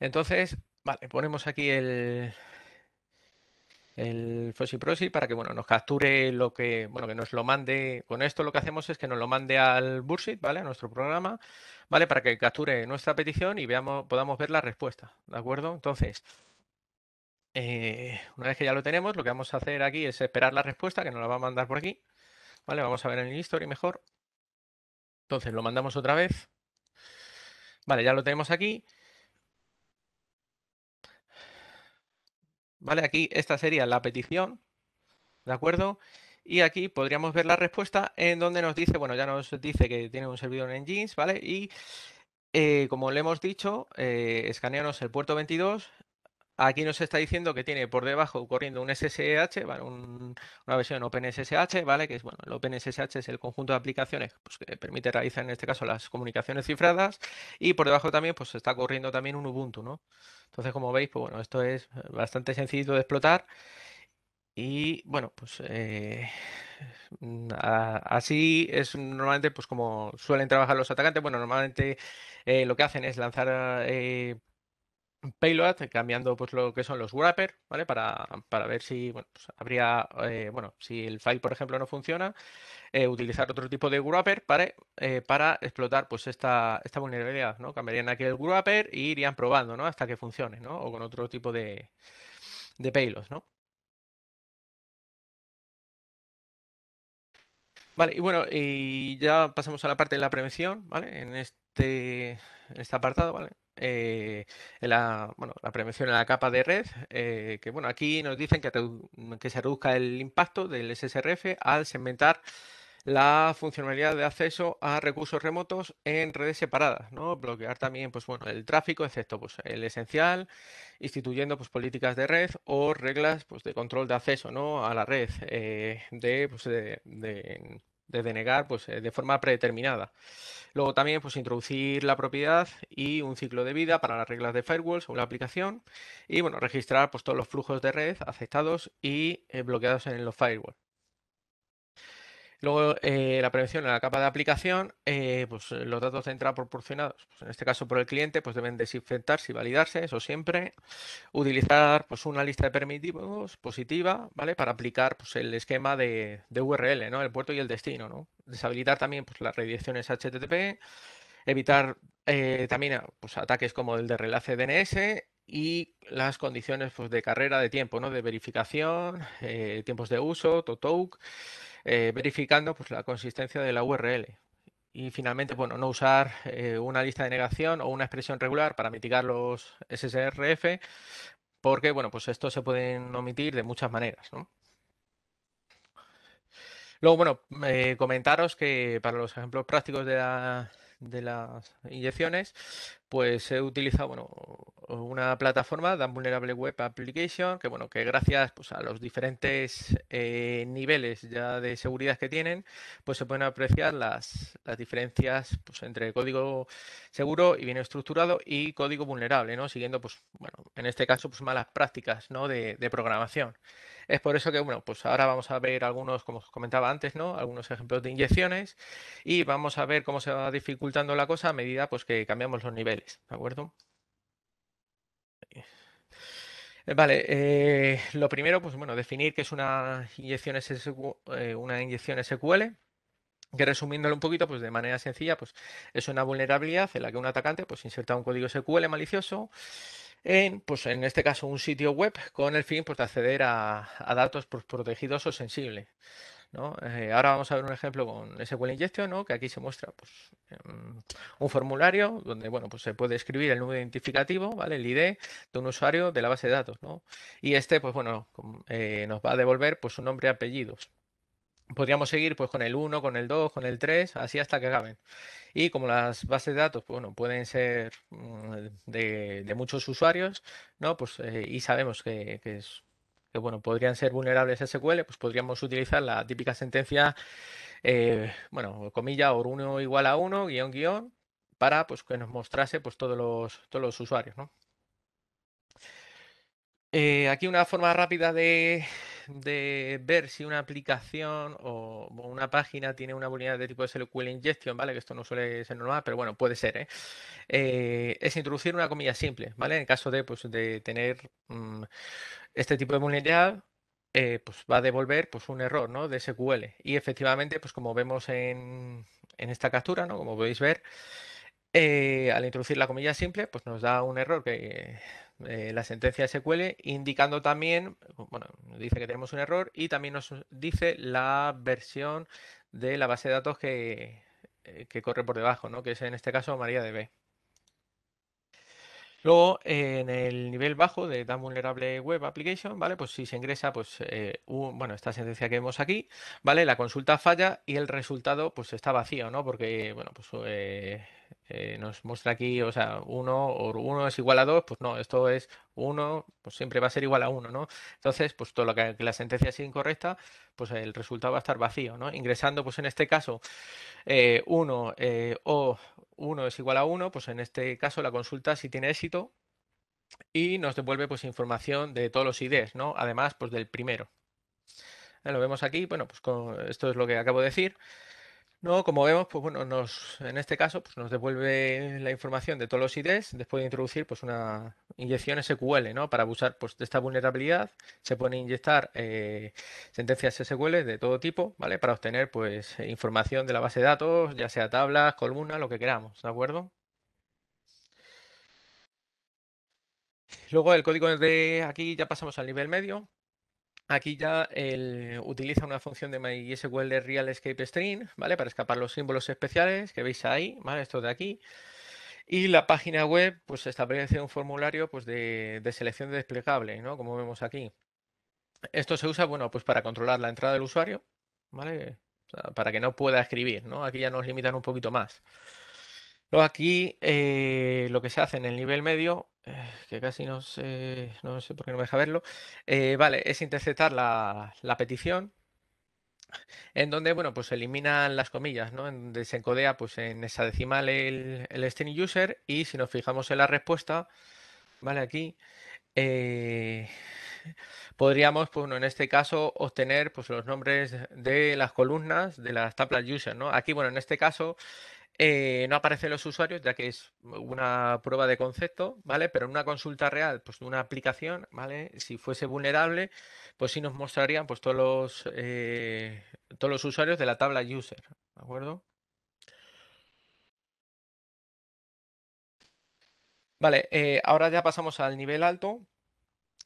Entonces, vale, ponemos aquí el, el proxy para que bueno, nos capture lo que, bueno, que nos lo mande. Con esto lo que hacemos es que nos lo mande al Bursit, ¿vale? A nuestro programa, ¿vale? Para que capture nuestra petición y veamos, podamos ver la respuesta, ¿de acuerdo? Entonces, eh, una vez que ya lo tenemos, lo que vamos a hacer aquí es esperar la respuesta que nos la va a mandar por aquí, ¿vale? Vamos a ver en el history mejor. Entonces lo mandamos otra vez. Vale, ya lo tenemos aquí. ¿Vale? Aquí esta sería la petición, ¿de acuerdo? Y aquí podríamos ver la respuesta en donde nos dice, bueno, ya nos dice que tiene un servidor en Jeans, ¿vale? Y eh, como le hemos dicho, eh, el puerto 22 Aquí nos está diciendo que tiene por debajo corriendo un SSH, una versión OpenSSH, ¿vale? Que es bueno, el OpenSSH es el conjunto de aplicaciones pues, que permite realizar en este caso las comunicaciones cifradas y por debajo también pues está corriendo también un Ubuntu, ¿no? Entonces, como veis, pues bueno, esto es bastante sencillo de explotar y bueno, pues eh, mm, así es normalmente pues como suelen trabajar los atacantes. Bueno, normalmente eh, lo que hacen es lanzar eh, payload, eh, cambiando pues lo que son los wrappers ¿vale? Para, ver si bueno, pues, habría, eh, bueno, si el file, por ejemplo, no funciona, eh, utilizar otro tipo de wrapper para, para explotar pues esta, esta vulnerabilidad, ¿no? Cambiarían aquí el wrapper e irían probando, ¿no? Hasta que funcione, ¿no? O con otro tipo de, de payloads, ¿no? Vale, y bueno, y ya pasamos a la parte de la prevención, ¿vale? En este, en este apartado, ¿vale? Eh, la, prevención en la capa de red, eh, que bueno, aquí nos dicen que, mm, que, se reduzca el impacto del SSRF al segmentar la funcionalidad de acceso a recursos remotos en redes separadas, ¿no? Bloquear también, pues bueno, el tráfico, excepto pues, el esencial, instituyendo pues políticas de red o reglas pues, de control de acceso, ¿no? A la red eh, de pues, de denegar pues, eh, de forma predeterminada. Luego también pues, introducir la propiedad y un ciclo de vida para las reglas de firewalls o la aplicación y bueno, registrar pues, todos los flujos de red aceptados y eh, bloqueados en los firewalls. Luego, eh, la prevención en la capa de aplicación, eh, pues eh, los datos de entrada proporcionados, pues, en este caso por el cliente, pues deben desinfectarse y validarse, eso siempre. Utilizar pues una lista de permitidos positiva, ¿vale? Para aplicar pues el esquema de, URL, ¿no? El puerto y el destino, ¿no? Deshabilitar también pues las redirecciones HTTP, evitar también pues, ataques como el de relace DNS y las condiciones pues, de carrera de tiempo, ¿no? De verificación, tiempos de uso, TOTOUC. Eh, verificando pues, la consistencia de la URL. Y finalmente, bueno, no usar eh, una lista de negación o una expresión regular para mitigar los SSRF, porque, bueno, pues estos se pueden omitir de muchas maneras, ¿no? Luego, bueno, comentaros que para los ejemplos prácticos de, de las inyecciones, pues he utilizado bueno, una plataforma, Dan Vulnerable Web Application, que bueno, que gracias pues, a los diferentes eh, niveles ya de seguridad que tienen, pues se pueden apreciar las, diferencias pues, entre código seguro y bien estructurado y código vulnerable, ¿no? Siguiendo, pues, bueno, en este caso, pues malas prácticas de, programación. Es por eso que, bueno, pues ahora vamos a ver algunos, como os comentaba antes, ¿no? Algunos ejemplos de inyecciones y vamos a ver cómo se va dificultando la cosa a medida pues, que cambiamos los niveles acuerdo? Eh, vale, eh, lo primero, pues bueno, definir qué es una inyección, SQL, eh, una inyección SQL, que resumiéndolo un poquito, pues de manera sencilla, pues es una vulnerabilidad en la que un atacante pues inserta un código SQL malicioso en, pues en este caso, un sitio web con el fin pues, de acceder a, datos pues, protegidos o sensibles. Eh, ahora vamos a ver un ejemplo con SQL Injection, que aquí se muestra pues, em, un formulario donde bueno, pues se puede escribir el número identificativo, ¿vale? el ID de un usuario de la base de datos. Y este pues, bueno, eh, nos va a devolver pues, su nombre y apellidos. Podríamos seguir pues, con el 1, con el 2, con el 3, así hasta que acaben. Y como las bases de datos pues, bueno, pueden ser mm, de, muchos usuarios, ¿no? pues, eh, y sabemos que, que es que bueno, podrían ser vulnerables SQL, pues podríamos utilizar la típica sentencia, eh, bueno, comilla, or 1 igual a 1, guión, guión, para pues, que nos mostrase pues, todos, los, todos los usuarios. Eh, aquí una forma rápida de, de ver si una aplicación o una página tiene una vulnerabilidad de tipo SQL injection, ¿vale? Que esto no suele ser normal, pero bueno, puede ser, ¿eh? Eh, es introducir una comilla simple, ¿vale? En caso de, pues, de tener mm, este tipo de vulnerabilidad, eh, pues va a devolver pues, un error ¿no? de SQL. Y efectivamente, pues como vemos en, esta captura, ¿no? Como podéis ver, al introducir la comilla simple, pues nos da un error que eh, la sentencia SQL, indicando también, bueno, dice que tenemos un error y también nos dice la versión de la base de datos que, eh, corre por debajo, ¿no? que es en este caso MariaDB. Luego, en el nivel bajo de tan vulnerable web application, ¿vale? Pues si se ingresa, pues, eh, bueno, esta sentencia que vemos aquí, ¿vale? La consulta falla y el resultado, pues, está vacío, ¿no? Porque, bueno, pues, eh, nos muestra aquí, o sea, 1 o 1 es igual a 2, pues no, esto es 1, pues siempre va a ser igual a 1, ¿no? Entonces, pues todo lo que, la sentencia es incorrecta, pues el resultado va a estar vacío, ¿no? Ingresando, pues en este caso, 1 eh, eh, o 1 es igual a 1, pues en este caso la consulta si tiene éxito y nos devuelve pues información de todos los IDs, ¿no? Además, pues del primero. lo vemos aquí, bueno, pues con, esto es lo que acabo de decir. No, como vemos, pues bueno, nos, en este caso pues nos devuelve la información de todos los IDs después de introducir pues una inyección SQL, ¿no? Para abusar pues, de esta vulnerabilidad se pueden inyectar eh, sentencias SQL de todo tipo, ¿vale? Para obtener pues información de la base de datos, ya sea tablas, columnas, lo que queramos, ¿de acuerdo? Luego el código de aquí ya pasamos al nivel medio, Aquí ya eh, utiliza una función de MySQL de Real Escape String, ¿vale? Para escapar los símbolos especiales que veis ahí, ¿vale? Esto de aquí. Y la página web, pues establece un formulario pues, de, selección de desplegable, ¿no? Como vemos aquí. Esto se usa, bueno, pues para controlar la entrada del usuario, ¿vale? para que no pueda escribir, ¿no? Aquí ya nos limitan un poquito más. Luego aquí eh, lo que se hace en el nivel medio eh, que casi no sé, no sé por qué no me deja verlo. Eh, vale, es interceptar la, petición, en donde, bueno, pues eliminan las comillas, ¿no? En donde se encodea, pues en decimal el, el string user y si nos fijamos en la respuesta, vale, aquí, eh, podríamos, pues en este caso, obtener pues, los nombres de las columnas de las tablas user, ¿no? Aquí, bueno, en este caso, eh, no aparecen los usuarios, ya que es una prueba de concepto, ¿vale? Pero en una consulta real, pues de una aplicación, ¿vale? Si fuese vulnerable, pues sí nos mostrarían pues, todos, los, eh, todos los usuarios de la tabla user, ¿de acuerdo? Vale, eh, ahora ya pasamos al nivel alto,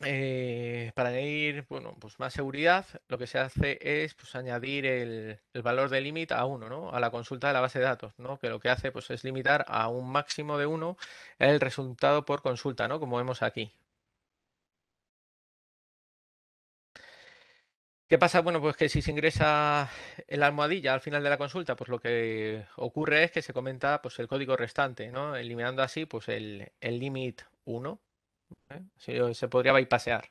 eh, para añadir bueno, pues más seguridad, lo que se hace es pues, añadir el, valor de límite a 1, a la consulta de la base de datos, ¿no? que lo que hace pues, es limitar a un máximo de 1 el resultado por consulta, ¿no? como vemos aquí. ¿Qué pasa? Bueno, pues que si se ingresa el la almohadilla al final de la consulta, pues lo que ocurre es que se comenta pues, el código restante, ¿no? eliminando así pues, el límite 1. ¿eh? Se podría pasear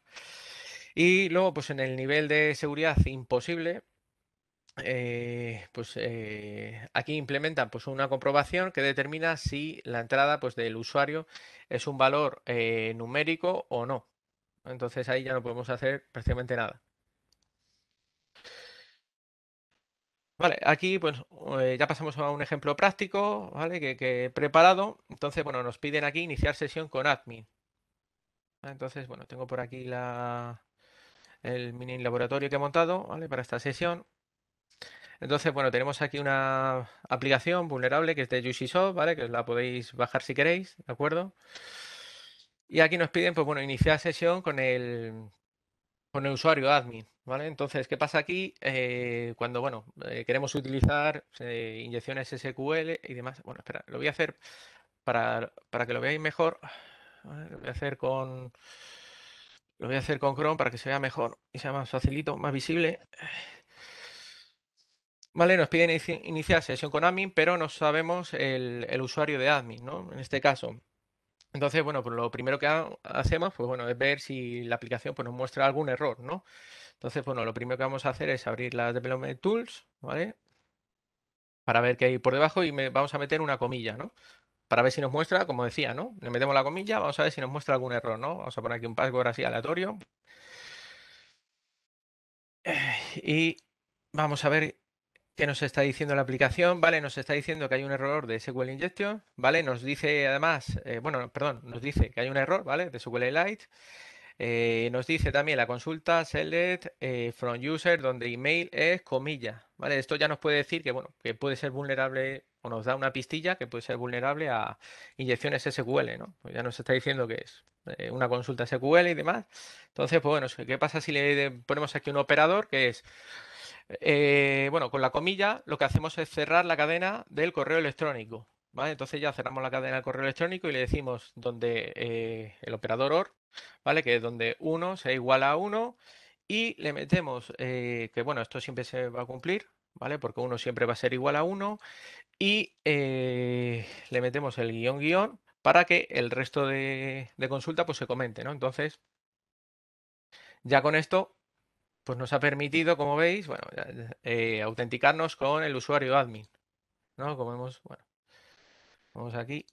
Y luego, pues en el nivel de seguridad imposible, eh, pues eh, aquí implementan pues una comprobación que determina si la entrada pues del usuario es un valor numérico o no. Entonces ahí ya no podemos hacer prácticamente nada. Vale, aquí pues ya pasamos a un ejemplo práctico, ¿vale? Que, que he preparado. Entonces, bueno, nos piden aquí iniciar sesión con admin. Ah, entonces, bueno, tengo por aquí el mini laboratorio que he montado ¿vale? para esta sesión. Entonces, bueno, tenemos aquí una aplicación vulnerable que es de Juicysoft, ¿vale? Que la podéis bajar si queréis, ¿de acuerdo? Y aquí nos piden, pues bueno, iniciar sesión con el, con el usuario admin, ¿vale? Entonces, ¿qué pasa aquí? Eh, cuando, bueno, eh, queremos utilizar eh, inyecciones SQL y demás. Bueno, espera, lo voy a hacer para, para que lo veáis mejor lo voy a hacer con. Lo voy a hacer con Chrome para que se vea mejor y sea más facilito, más visible. Vale, nos piden iniciar sesión con admin, pero no sabemos el, usuario de admin, ¿no? En este caso. Entonces, bueno, pues lo primero que hacemos, pues bueno, es ver si la aplicación pues, nos muestra algún error, ¿no? Entonces, bueno, lo primero que vamos a hacer es abrir las Development Tools, ¿vale? Para ver qué hay por debajo y me, vamos a meter una comilla, ¿no? para ver si nos muestra, como decía, ¿no? Le metemos la comilla, vamos a ver si nos muestra algún error, ¿no? Vamos a poner aquí un password así aleatorio. Eh, y vamos a ver qué nos está diciendo la aplicación. Vale, nos está diciendo que hay un error de SQL Injection, ¿vale? Nos dice además, eh, bueno, perdón, nos dice que hay un error, ¿vale? De SQLite. Eh, nos dice también la consulta select eh, from user donde email es comilla. ¿vale? Esto ya nos puede decir que, bueno, que puede ser vulnerable o nos da una pistilla que puede ser vulnerable a inyecciones SQL. ¿no? Pues ya nos está diciendo que es eh, una consulta SQL y demás. Entonces, pues bueno, ¿qué pasa si le ponemos aquí un operador que es... bueno, con la comilla lo que hacemos es cerrar la cadena del correo electrónico. Entonces ya cerramos la cadena del correo electrónico y le decimos donde el operador OR ¿vale? Que es donde 1 sea igual a 1 y le metemos, eh, que bueno, esto siempre se va a cumplir, ¿vale? Porque 1 siempre va a ser igual a 1 y eh, le metemos el guión guión para que el resto de, consulta pues se comente, ¿no? Entonces, ya con esto, pues nos ha permitido, como veis, bueno, eh, autenticarnos con el usuario admin, ¿no? Como hemos, bueno, vamos aquí,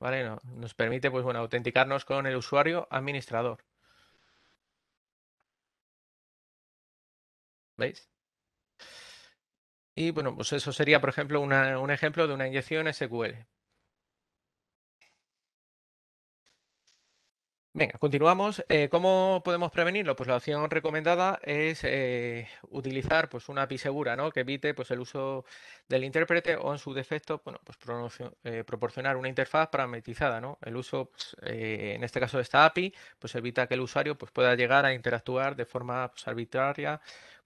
¿vale? nos permite, pues bueno, autenticarnos con el usuario administrador. ¿Veis? Y bueno, pues eso sería, por ejemplo, una, un ejemplo de una inyección SQL. Venga, continuamos. Eh, ¿Cómo podemos prevenirlo? Pues la opción recomendada es eh, utilizar pues, una API segura ¿no? que evite pues, el uso del intérprete o en su defecto bueno, pues, eh, proporcionar una interfaz parametrizada. ¿no? El uso, pues, en este caso de esta API, pues, evita que el usuario pues, pueda llegar a interactuar de forma pues, arbitraria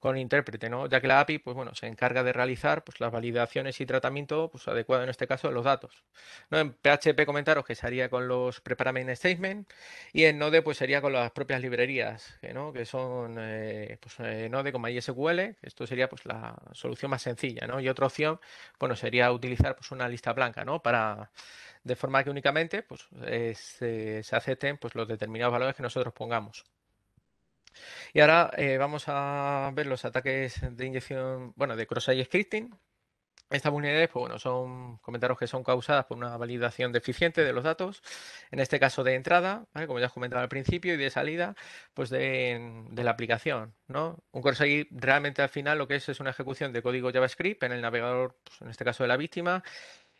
con intérprete, ¿no? Ya que la API, pues bueno, se encarga de realizar pues, las validaciones y tratamiento pues, adecuado en este caso de los datos. ¿No? En PHP comentaros que sería con los preparament statement y en Node pues sería con las propias librerías, ¿no? Que son eh, pues, eh, Node como MySQL, esto sería pues la solución más sencilla, ¿no? Y otra opción, bueno, sería utilizar pues una lista blanca, ¿no? Para, de forma que únicamente pues eh, se, se acepten pues los determinados valores que nosotros pongamos. Y ahora eh, vamos a ver los ataques de inyección, bueno, de cross-site scripting. Estas vulnerabilidades, pues bueno, son comentaros que son causadas por una validación deficiente de los datos, en este caso de entrada, como ya os comentaba al principio, y de salida, pues de, la aplicación, Un cross-site realmente al final lo que es es una ejecución de código JavaScript en el navegador, pues en este caso de la víctima,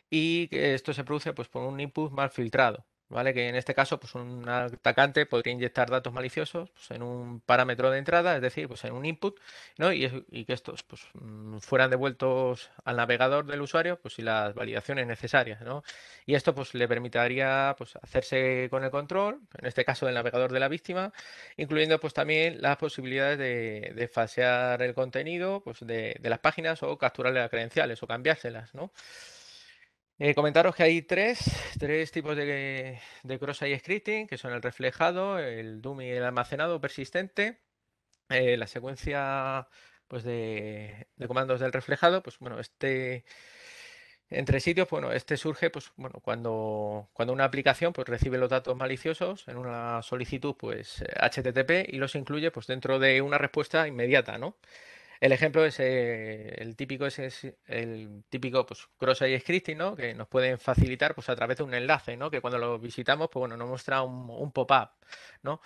y esto se produce pues por un input mal filtrado, ¿vale? Que en este caso, pues un atacante podría inyectar datos maliciosos pues, en un parámetro de entrada, es decir, pues en un input, Y, que estos pues, mm, fueran devueltos al navegador del usuario, pues si las validaciones necesarias, ¿no? Y esto pues le permitiría pues, hacerse con el control, en este caso del navegador de la víctima, incluyendo pues también las posibilidades de, de falsear el contenido pues, de, las páginas o capturarle las credenciales o cambiárselas, ¿no? Eh, comentaros que hay tres, tres tipos de, de cross-site scripting, que son el reflejado, el dummy, el almacenado persistente. Eh, la secuencia pues de, de, comandos del reflejado, pues bueno, este entre sitios, bueno, este surge pues bueno, cuando, cuando una aplicación pues recibe los datos maliciosos en una solicitud pues HTTP eh, y los incluye pues dentro de una respuesta inmediata, ¿no? El ejemplo es eh, el típico es, el típico pues Cross y scripting, ¿no? Que nos pueden facilitar pues a través de un enlace, ¿no? Que cuando lo visitamos, pues bueno, nos muestra un, un pop-up, ¿no?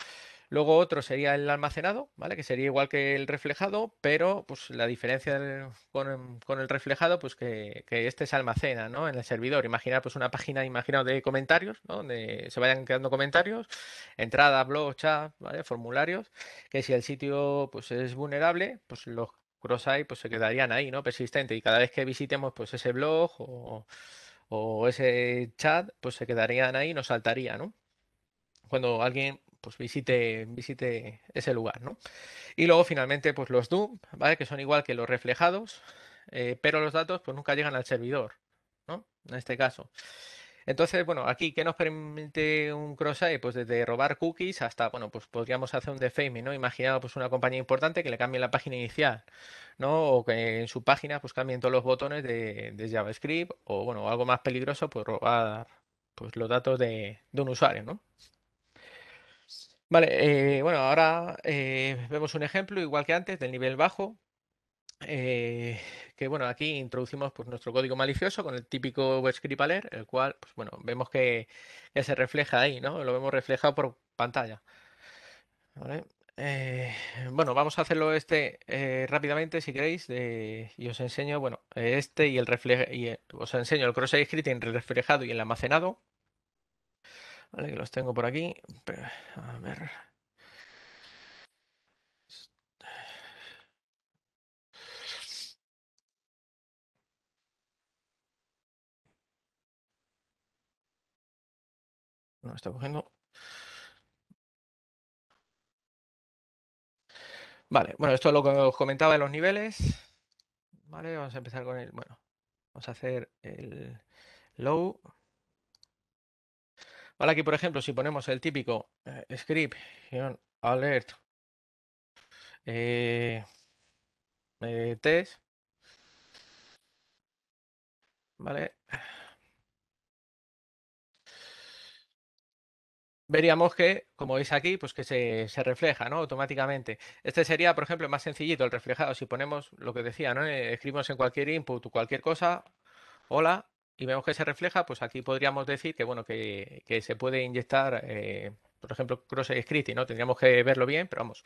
Luego otro sería el almacenado, ¿vale? Que sería igual que el reflejado, pero pues la diferencia em, con, el reflejado, pues que, este se almacena, ¿no? En el servidor. Imaginar pues una página, de comentarios, ¿no? Donde se vayan quedando comentarios, entradas, blogs, chat, ¿vale? Formularios, que si el sitio pues es vulnerable, pues los cross-site pues se quedarían ahí, ¿no? Persistente. Y cada vez que visitemos pues ese blog o, ese chat, pues se quedarían ahí nos saltaría, ¿no? Cuando alguien pues visite, visite ese lugar, ¿no? Y luego finalmente, pues los Doom, ¿vale? Que son igual que los reflejados, eh, pero los datos pues nunca llegan al servidor, ¿no? En este caso. Entonces, bueno, aquí, ¿qué nos permite un cross-site? Pues desde robar cookies hasta, bueno, pues podríamos hacer un defaming, ¿no? imaginado pues una compañía importante que le cambie la página inicial, ¿no? O que en su página pues cambien todos los botones de, JavaScript o, bueno, algo más peligroso, pues robar pues los datos de, de un usuario, ¿no? Vale, eh, bueno, ahora eh, vemos un ejemplo, igual que antes, del nivel bajo, eh, que bueno, aquí introducimos pues, nuestro código malicioso con el típico web script el cual, pues bueno, vemos que, se refleja ahí, ¿no? Lo vemos reflejado por pantalla. ¿Vale? bueno, vamos a hacerlo este rápidamente, si queréis, y os enseño, bueno, este y el reflejo, y os enseño el cross-site scripting reflejado y el almacenado. Vale, que los tengo por aquí. A ver. No está cogiendo. Vale, bueno, esto es lo que os comentaba de los niveles. Vale, vamos a empezar con el. Bueno, vamos a hacer el low aquí, por ejemplo, si ponemos el típico eh, script alert eh, eh, test, ¿vale? veríamos que, como veis aquí, pues que se, refleja ¿no? automáticamente. Este sería, por ejemplo, más sencillito, el reflejado. Si ponemos lo que decía, ¿no? escribimos en cualquier input o cualquier cosa, hola, y vemos que se refleja, pues aquí podríamos decir que, bueno, que, se puede inyectar, eh, por ejemplo, cross-site scripting, ¿no? Tendríamos que verlo bien, pero vamos,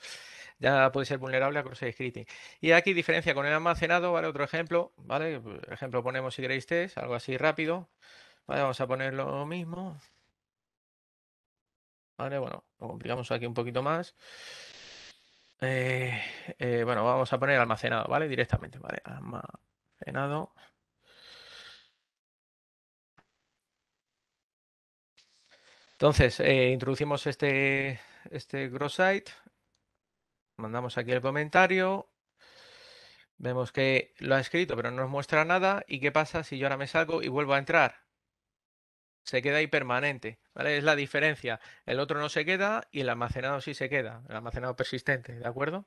ya puede ser vulnerable a cross-site scripting. Y aquí diferencia con el almacenado, ¿vale? Otro ejemplo, ¿vale? Por ejemplo, ponemos si queréis test, algo así rápido. Vale, vamos a poner lo mismo. Vale, bueno, lo complicamos aquí un poquito más. Eh, eh, bueno, vamos a poner almacenado, ¿vale? Directamente, ¿vale? Almacenado. Entonces, eh, introducimos este, este mandamos aquí el comentario, vemos que lo ha escrito pero no nos muestra nada y qué pasa si yo ahora me salgo y vuelvo a entrar. Se queda ahí permanente, ¿vale? Es la diferencia. El otro no se queda y el almacenado sí se queda, el almacenado persistente, ¿de acuerdo?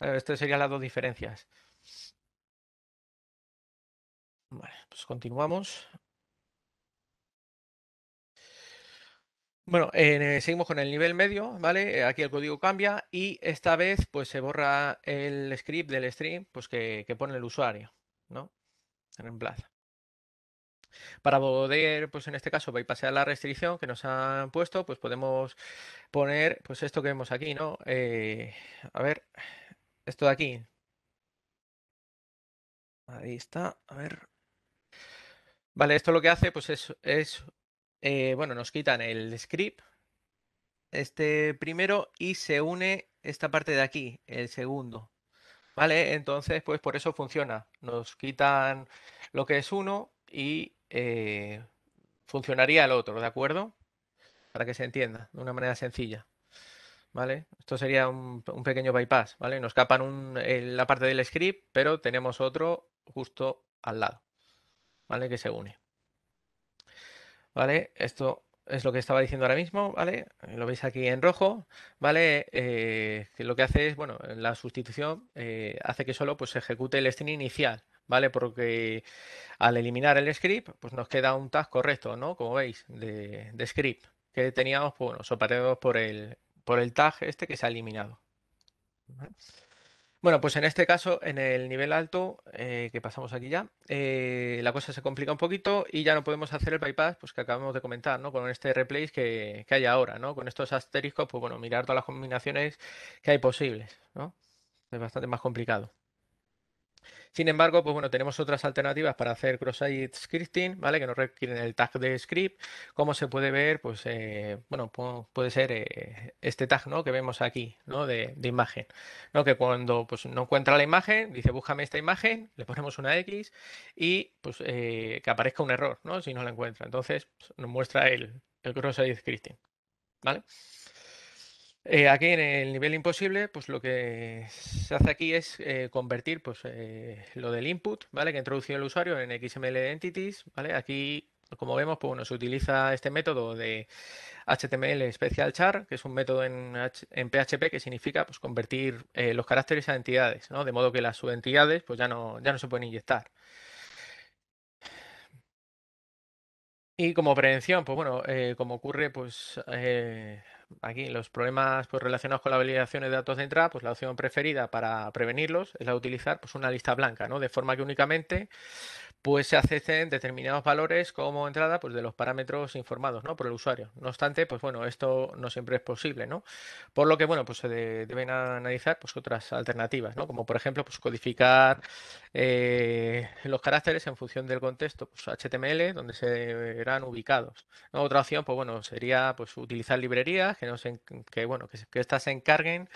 Estas serían las dos diferencias. Vale, pues continuamos. Bueno, eh, seguimos con el nivel medio, ¿vale? Eh, aquí el código cambia y esta vez pues se borra el script del stream pues, que, pone el usuario, ¿no? Se reemplaza. Para poder, pues en este caso, bypassar la restricción que nos han puesto, pues podemos poner pues esto que vemos aquí, ¿no? Eh, a ver, esto de aquí. Ahí está, a ver. Vale, esto lo que hace pues es, es eh, bueno, nos quitan el script, este primero, y se une esta parte de aquí, el segundo. ¿Vale? Entonces, pues por eso funciona. Nos quitan lo que es uno y eh, funcionaría el otro, ¿de acuerdo? Para que se entienda de una manera sencilla. ¿Vale? Esto sería un, pequeño bypass, ¿vale? Nos capan la parte del script, pero tenemos otro justo al lado, ¿vale? Que se une. ¿vale? Esto es lo que estaba diciendo ahora mismo, ¿vale? Eh, lo veis aquí en rojo, ¿vale? Eh, lo que hace es, bueno, la sustitución eh, hace que solo pues, se ejecute el string inicial, ¿vale? Porque al eliminar el script, pues nos queda un tag correcto, ¿no? Como veis, de, script que teníamos, pues, bueno, por el, por el tag este que se ha eliminado. Bueno, pues en este caso, en el nivel alto, eh, que pasamos aquí ya, eh, la cosa se complica un poquito y ya no podemos hacer el bypass pues, que acabamos de comentar, ¿no? Con este replay que, que hay ahora, ¿no? Con estos asteriscos, pues bueno, mirar todas las combinaciones que hay posibles, ¿no? Es bastante más complicado. Sin embargo, pues bueno, tenemos otras alternativas para hacer cross-site scripting, ¿vale? Que no requieren el tag de script. Como se puede ver, pues eh, bueno, puede ser eh, este tag, ¿no? Que vemos aquí, ¿no? De, imagen, ¿no? Que cuando pues, no encuentra la imagen, dice búscame esta imagen, le ponemos una X y pues, eh, que aparezca un error, ¿no? Si no la encuentra. Entonces, pues, nos muestra el, el cross-site scripting, ¿vale? Eh, aquí en el nivel imposible, pues lo que se hace aquí es eh, convertir pues, eh, lo del input, ¿vale? Que ha introducido el usuario en XML entities, ¿vale? Aquí, como vemos, pues bueno, se utiliza este método de HTML special char, que es un método en, PHP que significa pues, convertir los caracteres a entidades, ¿no? De modo que las subentidades pues, ya, no, ya no se pueden inyectar. Y como prevención, pues bueno, como ocurre, pues aquí los problemas pues, relacionados con la validación de datos de entrada, pues la opción preferida para prevenirlos es la de utilizar pues, una lista blanca, ¿no? De forma que únicamente pues se acepten determinados valores como entrada pues, de los parámetros informados ¿no? por el usuario. No obstante, pues bueno, esto no siempre es posible, ¿no? Por lo que, bueno, pues se deben analizar pues, otras alternativas, ¿no? Como por ejemplo, pues codificar eh, los caracteres en función del contexto pues, HTML donde se ubicados. Otra opción, pues bueno, sería pues utilizar librerías que, no se, que, bueno, que, que estas se encarguen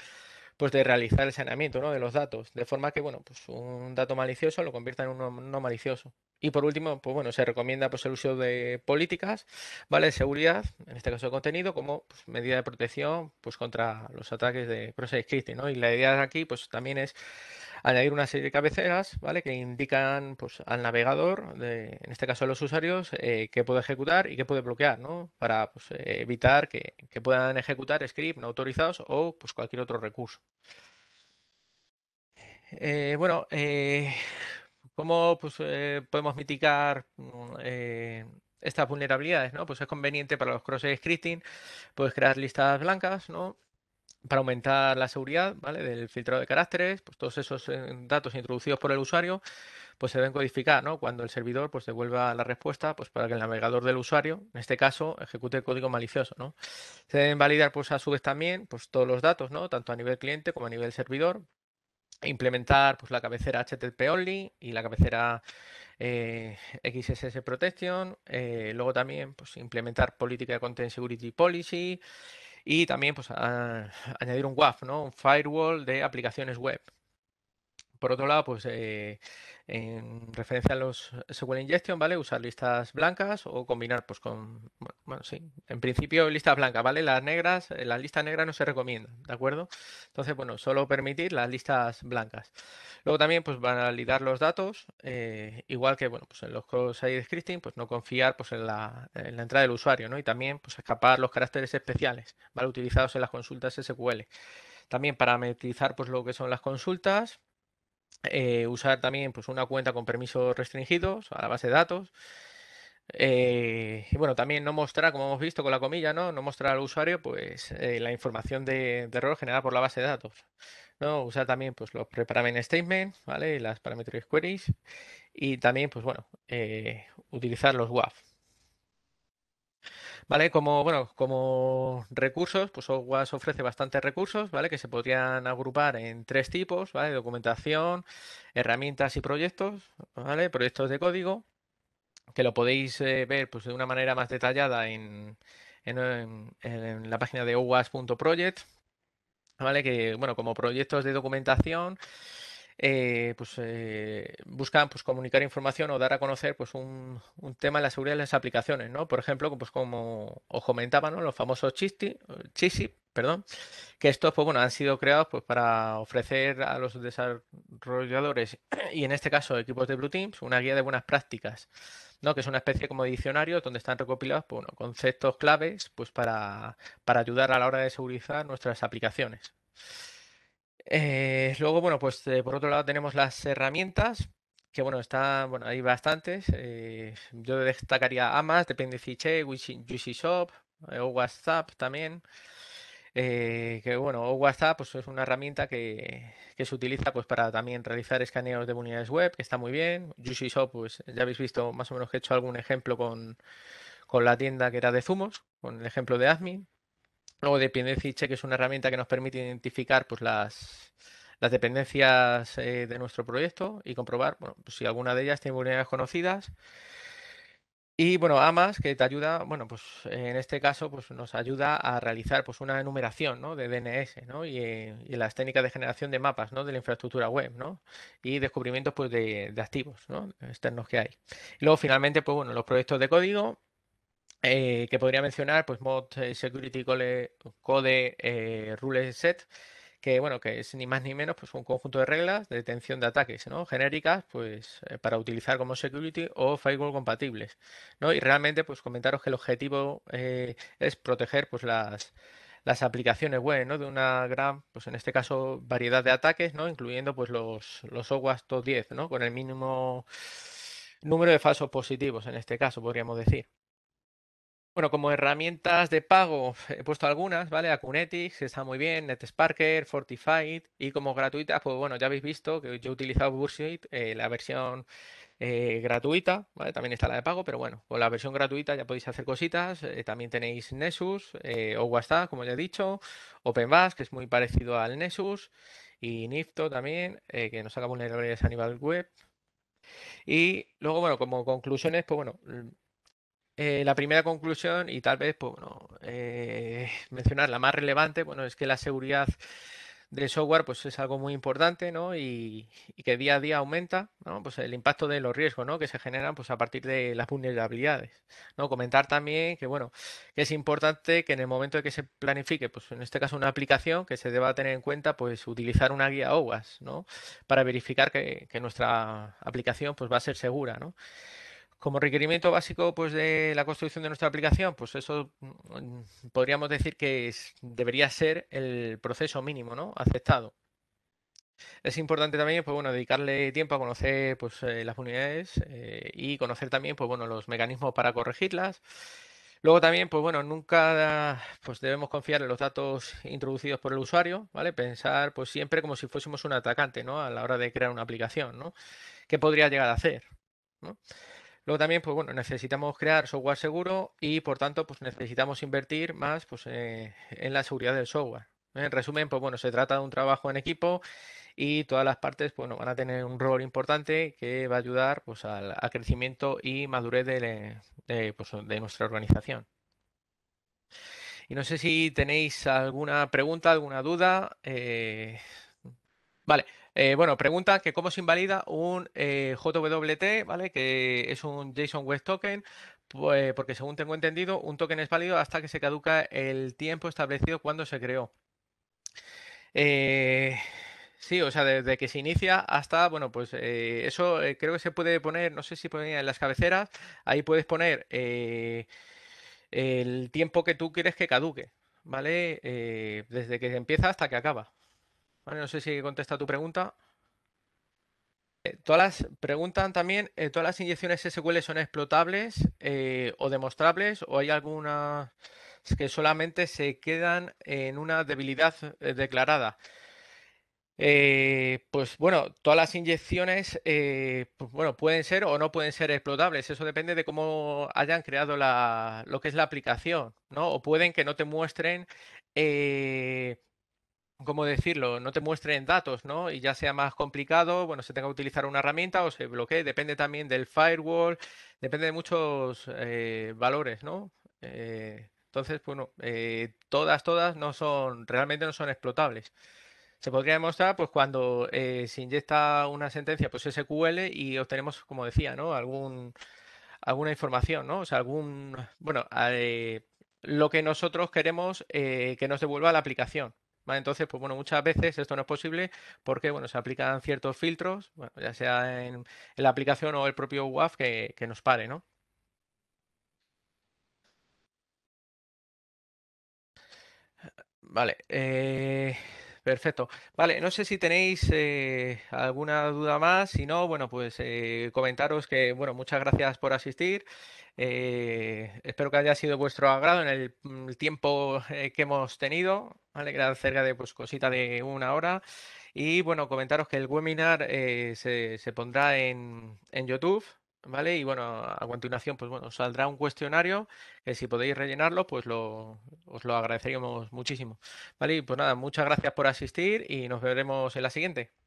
pues de realizar el saneamiento ¿no? de los datos, de forma que bueno, pues un dato malicioso lo convierta en uno no malicioso. Y por último, pues bueno, se recomienda pues, el uso de políticas, ¿vale? De seguridad, en este caso de contenido, como pues, medida de protección pues, contra los ataques de cross-scripting, ¿no? Y la idea de aquí pues también es añadir una serie de cabeceras, ¿vale? Que indican pues, al navegador, en este caso a los usuarios, eh, qué puede ejecutar y qué puede bloquear, ¿no? Para pues, eh, evitar que, puedan ejecutar script no autorizados o pues, cualquier otro recurso. Eh, bueno, ¿cómo pues, podemos mitigar mm, estas vulnerabilidades, ¿no? Pues es conveniente para los cross-scripting, puedes crear listas blancas, ¿no? para aumentar la seguridad del filtrado de caracteres, pues todos esos eh, datos introducidos por el usuario pues se deben codificar ¿no? cuando el servidor pues, devuelva la respuesta pues, para que el navegador del usuario, en este caso, ejecute el código malicioso. Se deben validar pues, a su vez también pues, todos los datos, ¿no? tanto a nivel cliente como a nivel servidor. E implementar pues, la cabecera HTTP Only y la cabecera eh, XSS Protection. Eh, luego también pues, implementar política de Content Security Policy y también pues, añadir un WAF, ¿no? un firewall de aplicaciones web. Por otro lado, pues eh, en referencia a los SQL Injection, ¿vale? Usar listas blancas o combinar, pues con, bueno, sí, en principio listas blancas, ¿vale? Las negras, eh, las listas negras no se recomiendan, ¿de acuerdo? Entonces, bueno, solo permitir las listas blancas. Luego también, pues validar los datos, eh, igual que, bueno, pues en los cross de scripting, pues no confiar, pues en la, entrada del usuario, ¿no? Y también, pues escapar los caracteres especiales, ¿vale? Utilizados en las consultas SQL también parametrizar pues lo que son las consultas eh, usar también pues, una cuenta con permisos restringidos a la base de datos. Eh, y bueno, también no mostrar, como hemos visto con la comilla, ¿no? No mostrar al usuario pues eh, la información de, error generada por la base de datos. ¿no? Usar también pues, los preparamen statements, ¿vale? Las parametric queries. Y también, pues bueno, utilizar los WAF. ¿Vale? Como, bueno, como recursos, pues OWASP ofrece bastantes recursos, ¿vale? Que se podrían agrupar en tres tipos, ¿vale? Documentación, herramientas y proyectos, ¿vale? Proyectos de código, que lo podéis eh, ver pues, de una manera más detallada en, la página de OWASP.project, ¿vale? Que, bueno, como proyectos de documentación, eh, pues, eh, buscan pues, comunicar información o dar a conocer pues, un, tema de la seguridad de las aplicaciones, ¿no? Por ejemplo, pues como os comentaba, ¿no? Los famosos chisti, chisi, perdón, que estos pues, bueno, han sido creados pues, para ofrecer a los desarrolladores y en este caso equipos de Blue Teams una guía de buenas prácticas. ¿no? que es una especie como diccionario donde están recopilados pues, conceptos claves pues, para, para ayudar a la hora de segurizar nuestras aplicaciones. Eh, luego, bueno, pues eh, por otro lado tenemos las herramientas, que bueno, están bueno, hay bastantes. Eh, yo destacaría AMAS, depende Check, Juicy Shop, o WhatsApp también. que bueno, o WhatsApp pues, es una herramienta que, se utiliza pues, para también realizar escaneos de unidades web, que está muy bien. Juicy Shop, pues ya habéis visto más o menos que he hecho algún ejemplo con, con la tienda que era de zumos, con el ejemplo de Admin. Dependencia y Check es una herramienta que nos permite identificar pues, las, dependencias eh, de nuestro proyecto y comprobar pues, si alguna de ellas tiene vulnerabilidades conocidas. Y bueno, AMAS, que te ayuda, bueno, pues en este caso pues, nos ayuda a realizar pues, una enumeración ¿no? de DNS ¿no? y, las técnicas de generación de mapas ¿no? de la infraestructura web ¿no? y descubrimientos pues, de, activos ¿no? externos que hay. luego finalmente, pues bueno, los proyectos de código, eh, que podría mencionar, pues mod eh, security code, code eh, set, que bueno, que es ni más ni menos pues un conjunto de reglas de detención de ataques, ¿no? Genéricas, pues para utilizar como security o firewall compatibles, ¿no? Y realmente, pues comentaros que el objetivo es proteger, pues las aplicaciones web, ¿no? De una gran, pues en este caso, variedad de ataques, ¿no? Incluyendo pues los, los OWASP top 10, ¿no? Con el mínimo número de falsos positivos, en este caso, podríamos decir. Bueno, como herramientas de pago he puesto algunas, ¿vale? Acunetics está muy bien, NetSparker, Fortify, y como gratuitas, pues bueno, ya habéis visto que yo he utilizado Bursuit, eh, la versión eh, gratuita, ¿vale? También está la de pago, pero bueno, con la versión gratuita ya podéis hacer cositas. Eh, también tenéis Nessus o WhatsApp, como ya he dicho, OpenVAS que es muy parecido al Nessus, y Nifto también, que nos saca vulnerabilidades a nivel web. Y luego, bueno, como conclusiones, pues bueno eh, la primera conclusión, y tal vez pues, bueno, eh, mencionar la más relevante, bueno, es que la seguridad del software pues, es algo muy importante ¿no? y, y, que día a día aumenta ¿no? pues el impacto de los riesgos ¿no? que se generan pues, a partir de las vulnerabilidades. ¿no? Comentar también que, bueno, que es importante que en el momento de que se planifique, pues, en este caso una aplicación, que se deba tener en cuenta pues, utilizar una guía OWASP ¿no? para verificar que, que nuestra aplicación pues, va a ser segura. ¿no? Como requerimiento básico pues, de la construcción de nuestra aplicación, pues eso mm, mm, podríamos decir que debería ser el proceso mínimo ¿no? aceptado. Es importante también pues, bueno, dedicarle tiempo a conocer pues, eh, las unidades eh, y conocer también pues, bueno, los mecanismos para corregirlas. Luego también, pues bueno, nunca pues debemos confiar en los datos introducidos por el usuario, ¿vale? Pensar pues siempre como si fuésemos un atacante, ¿no? A la hora de crear una aplicación, ¿no? ¿Qué podría llegar a hacer? Luego también, pues bueno, necesitamos crear software seguro y por tanto, pues necesitamos invertir más pues, eh, en la seguridad del software. En resumen, pues bueno, se trata de un trabajo en equipo y todas las partes pues, van a tener un rol importante que va a ayudar pues, al, crecimiento y madurez pues, de, nuestra organización. Y no sé si tenéis alguna pregunta, alguna duda. Eh, vale, eh, bueno, pregunta que cómo se invalida un eh, JWT, ¿vale? Que es un JSON Web Token, pues, porque según tengo entendido, un token es válido hasta que se caduca el tiempo establecido cuando se creó. Eh, sí, o sea, desde que se inicia hasta, bueno, pues eso creo que se puede poner, no sé si ponía en las cabeceras, ahí puedes poner el tiempo que tú quieres que caduque, ¿vale? desde que empieza hasta que acaba no sé si contesta tu pregunta. Eh, todas las preguntan también, eh, ¿todas las inyecciones SQL son explotables eh, o demostrables? ¿O hay algunas que solamente se quedan en una debilidad declarada? pues bueno, todas las inyecciones pues bueno, pueden ser o no pueden ser explotables. Eso depende de cómo hayan creado la, lo que es la aplicación, ¿no? O pueden que no te muestren ¿cómo decirlo? No te muestren datos, ¿no? Y ya sea más complicado, bueno, se tenga que utilizar una herramienta o se bloquee, depende también del firewall, depende de muchos eh, valores, ¿no? Eh, entonces, bueno, eh, todas, todas no son, realmente no son explotables. Se podría demostrar, pues, cuando se inyecta una sentencia, pues SQL y obtenemos, como decía, ¿no? Algún, alguna información, ¿no? O sea, algún, bueno, lo que nosotros queremos que nos devuelva la aplicación. Entonces, pues bueno, muchas veces esto no es posible porque, bueno, se aplican ciertos filtros, ya sea en, la aplicación o el propio WAF que, nos pare, ¿no? Vale. Eh, Perfecto. Vale, no sé si tenéis eh, alguna duda más. Si no, bueno, pues eh, comentaros que, bueno, muchas gracias por asistir. Eh, espero que haya sido vuestro agrado en el, mm, tiempo que hemos tenido. Vale, que era cerca de pues cosita de una hora. Y bueno, comentaros que el webinar se, se, pondrá en, en YouTube. ¿vale? Y bueno, a continuación, pues bueno, saldrá un cuestionario que si podéis rellenarlo, pues lo, os lo agradeceríamos muchísimo, ¿vale? Y pues nada, muchas gracias por asistir y nos veremos en la siguiente.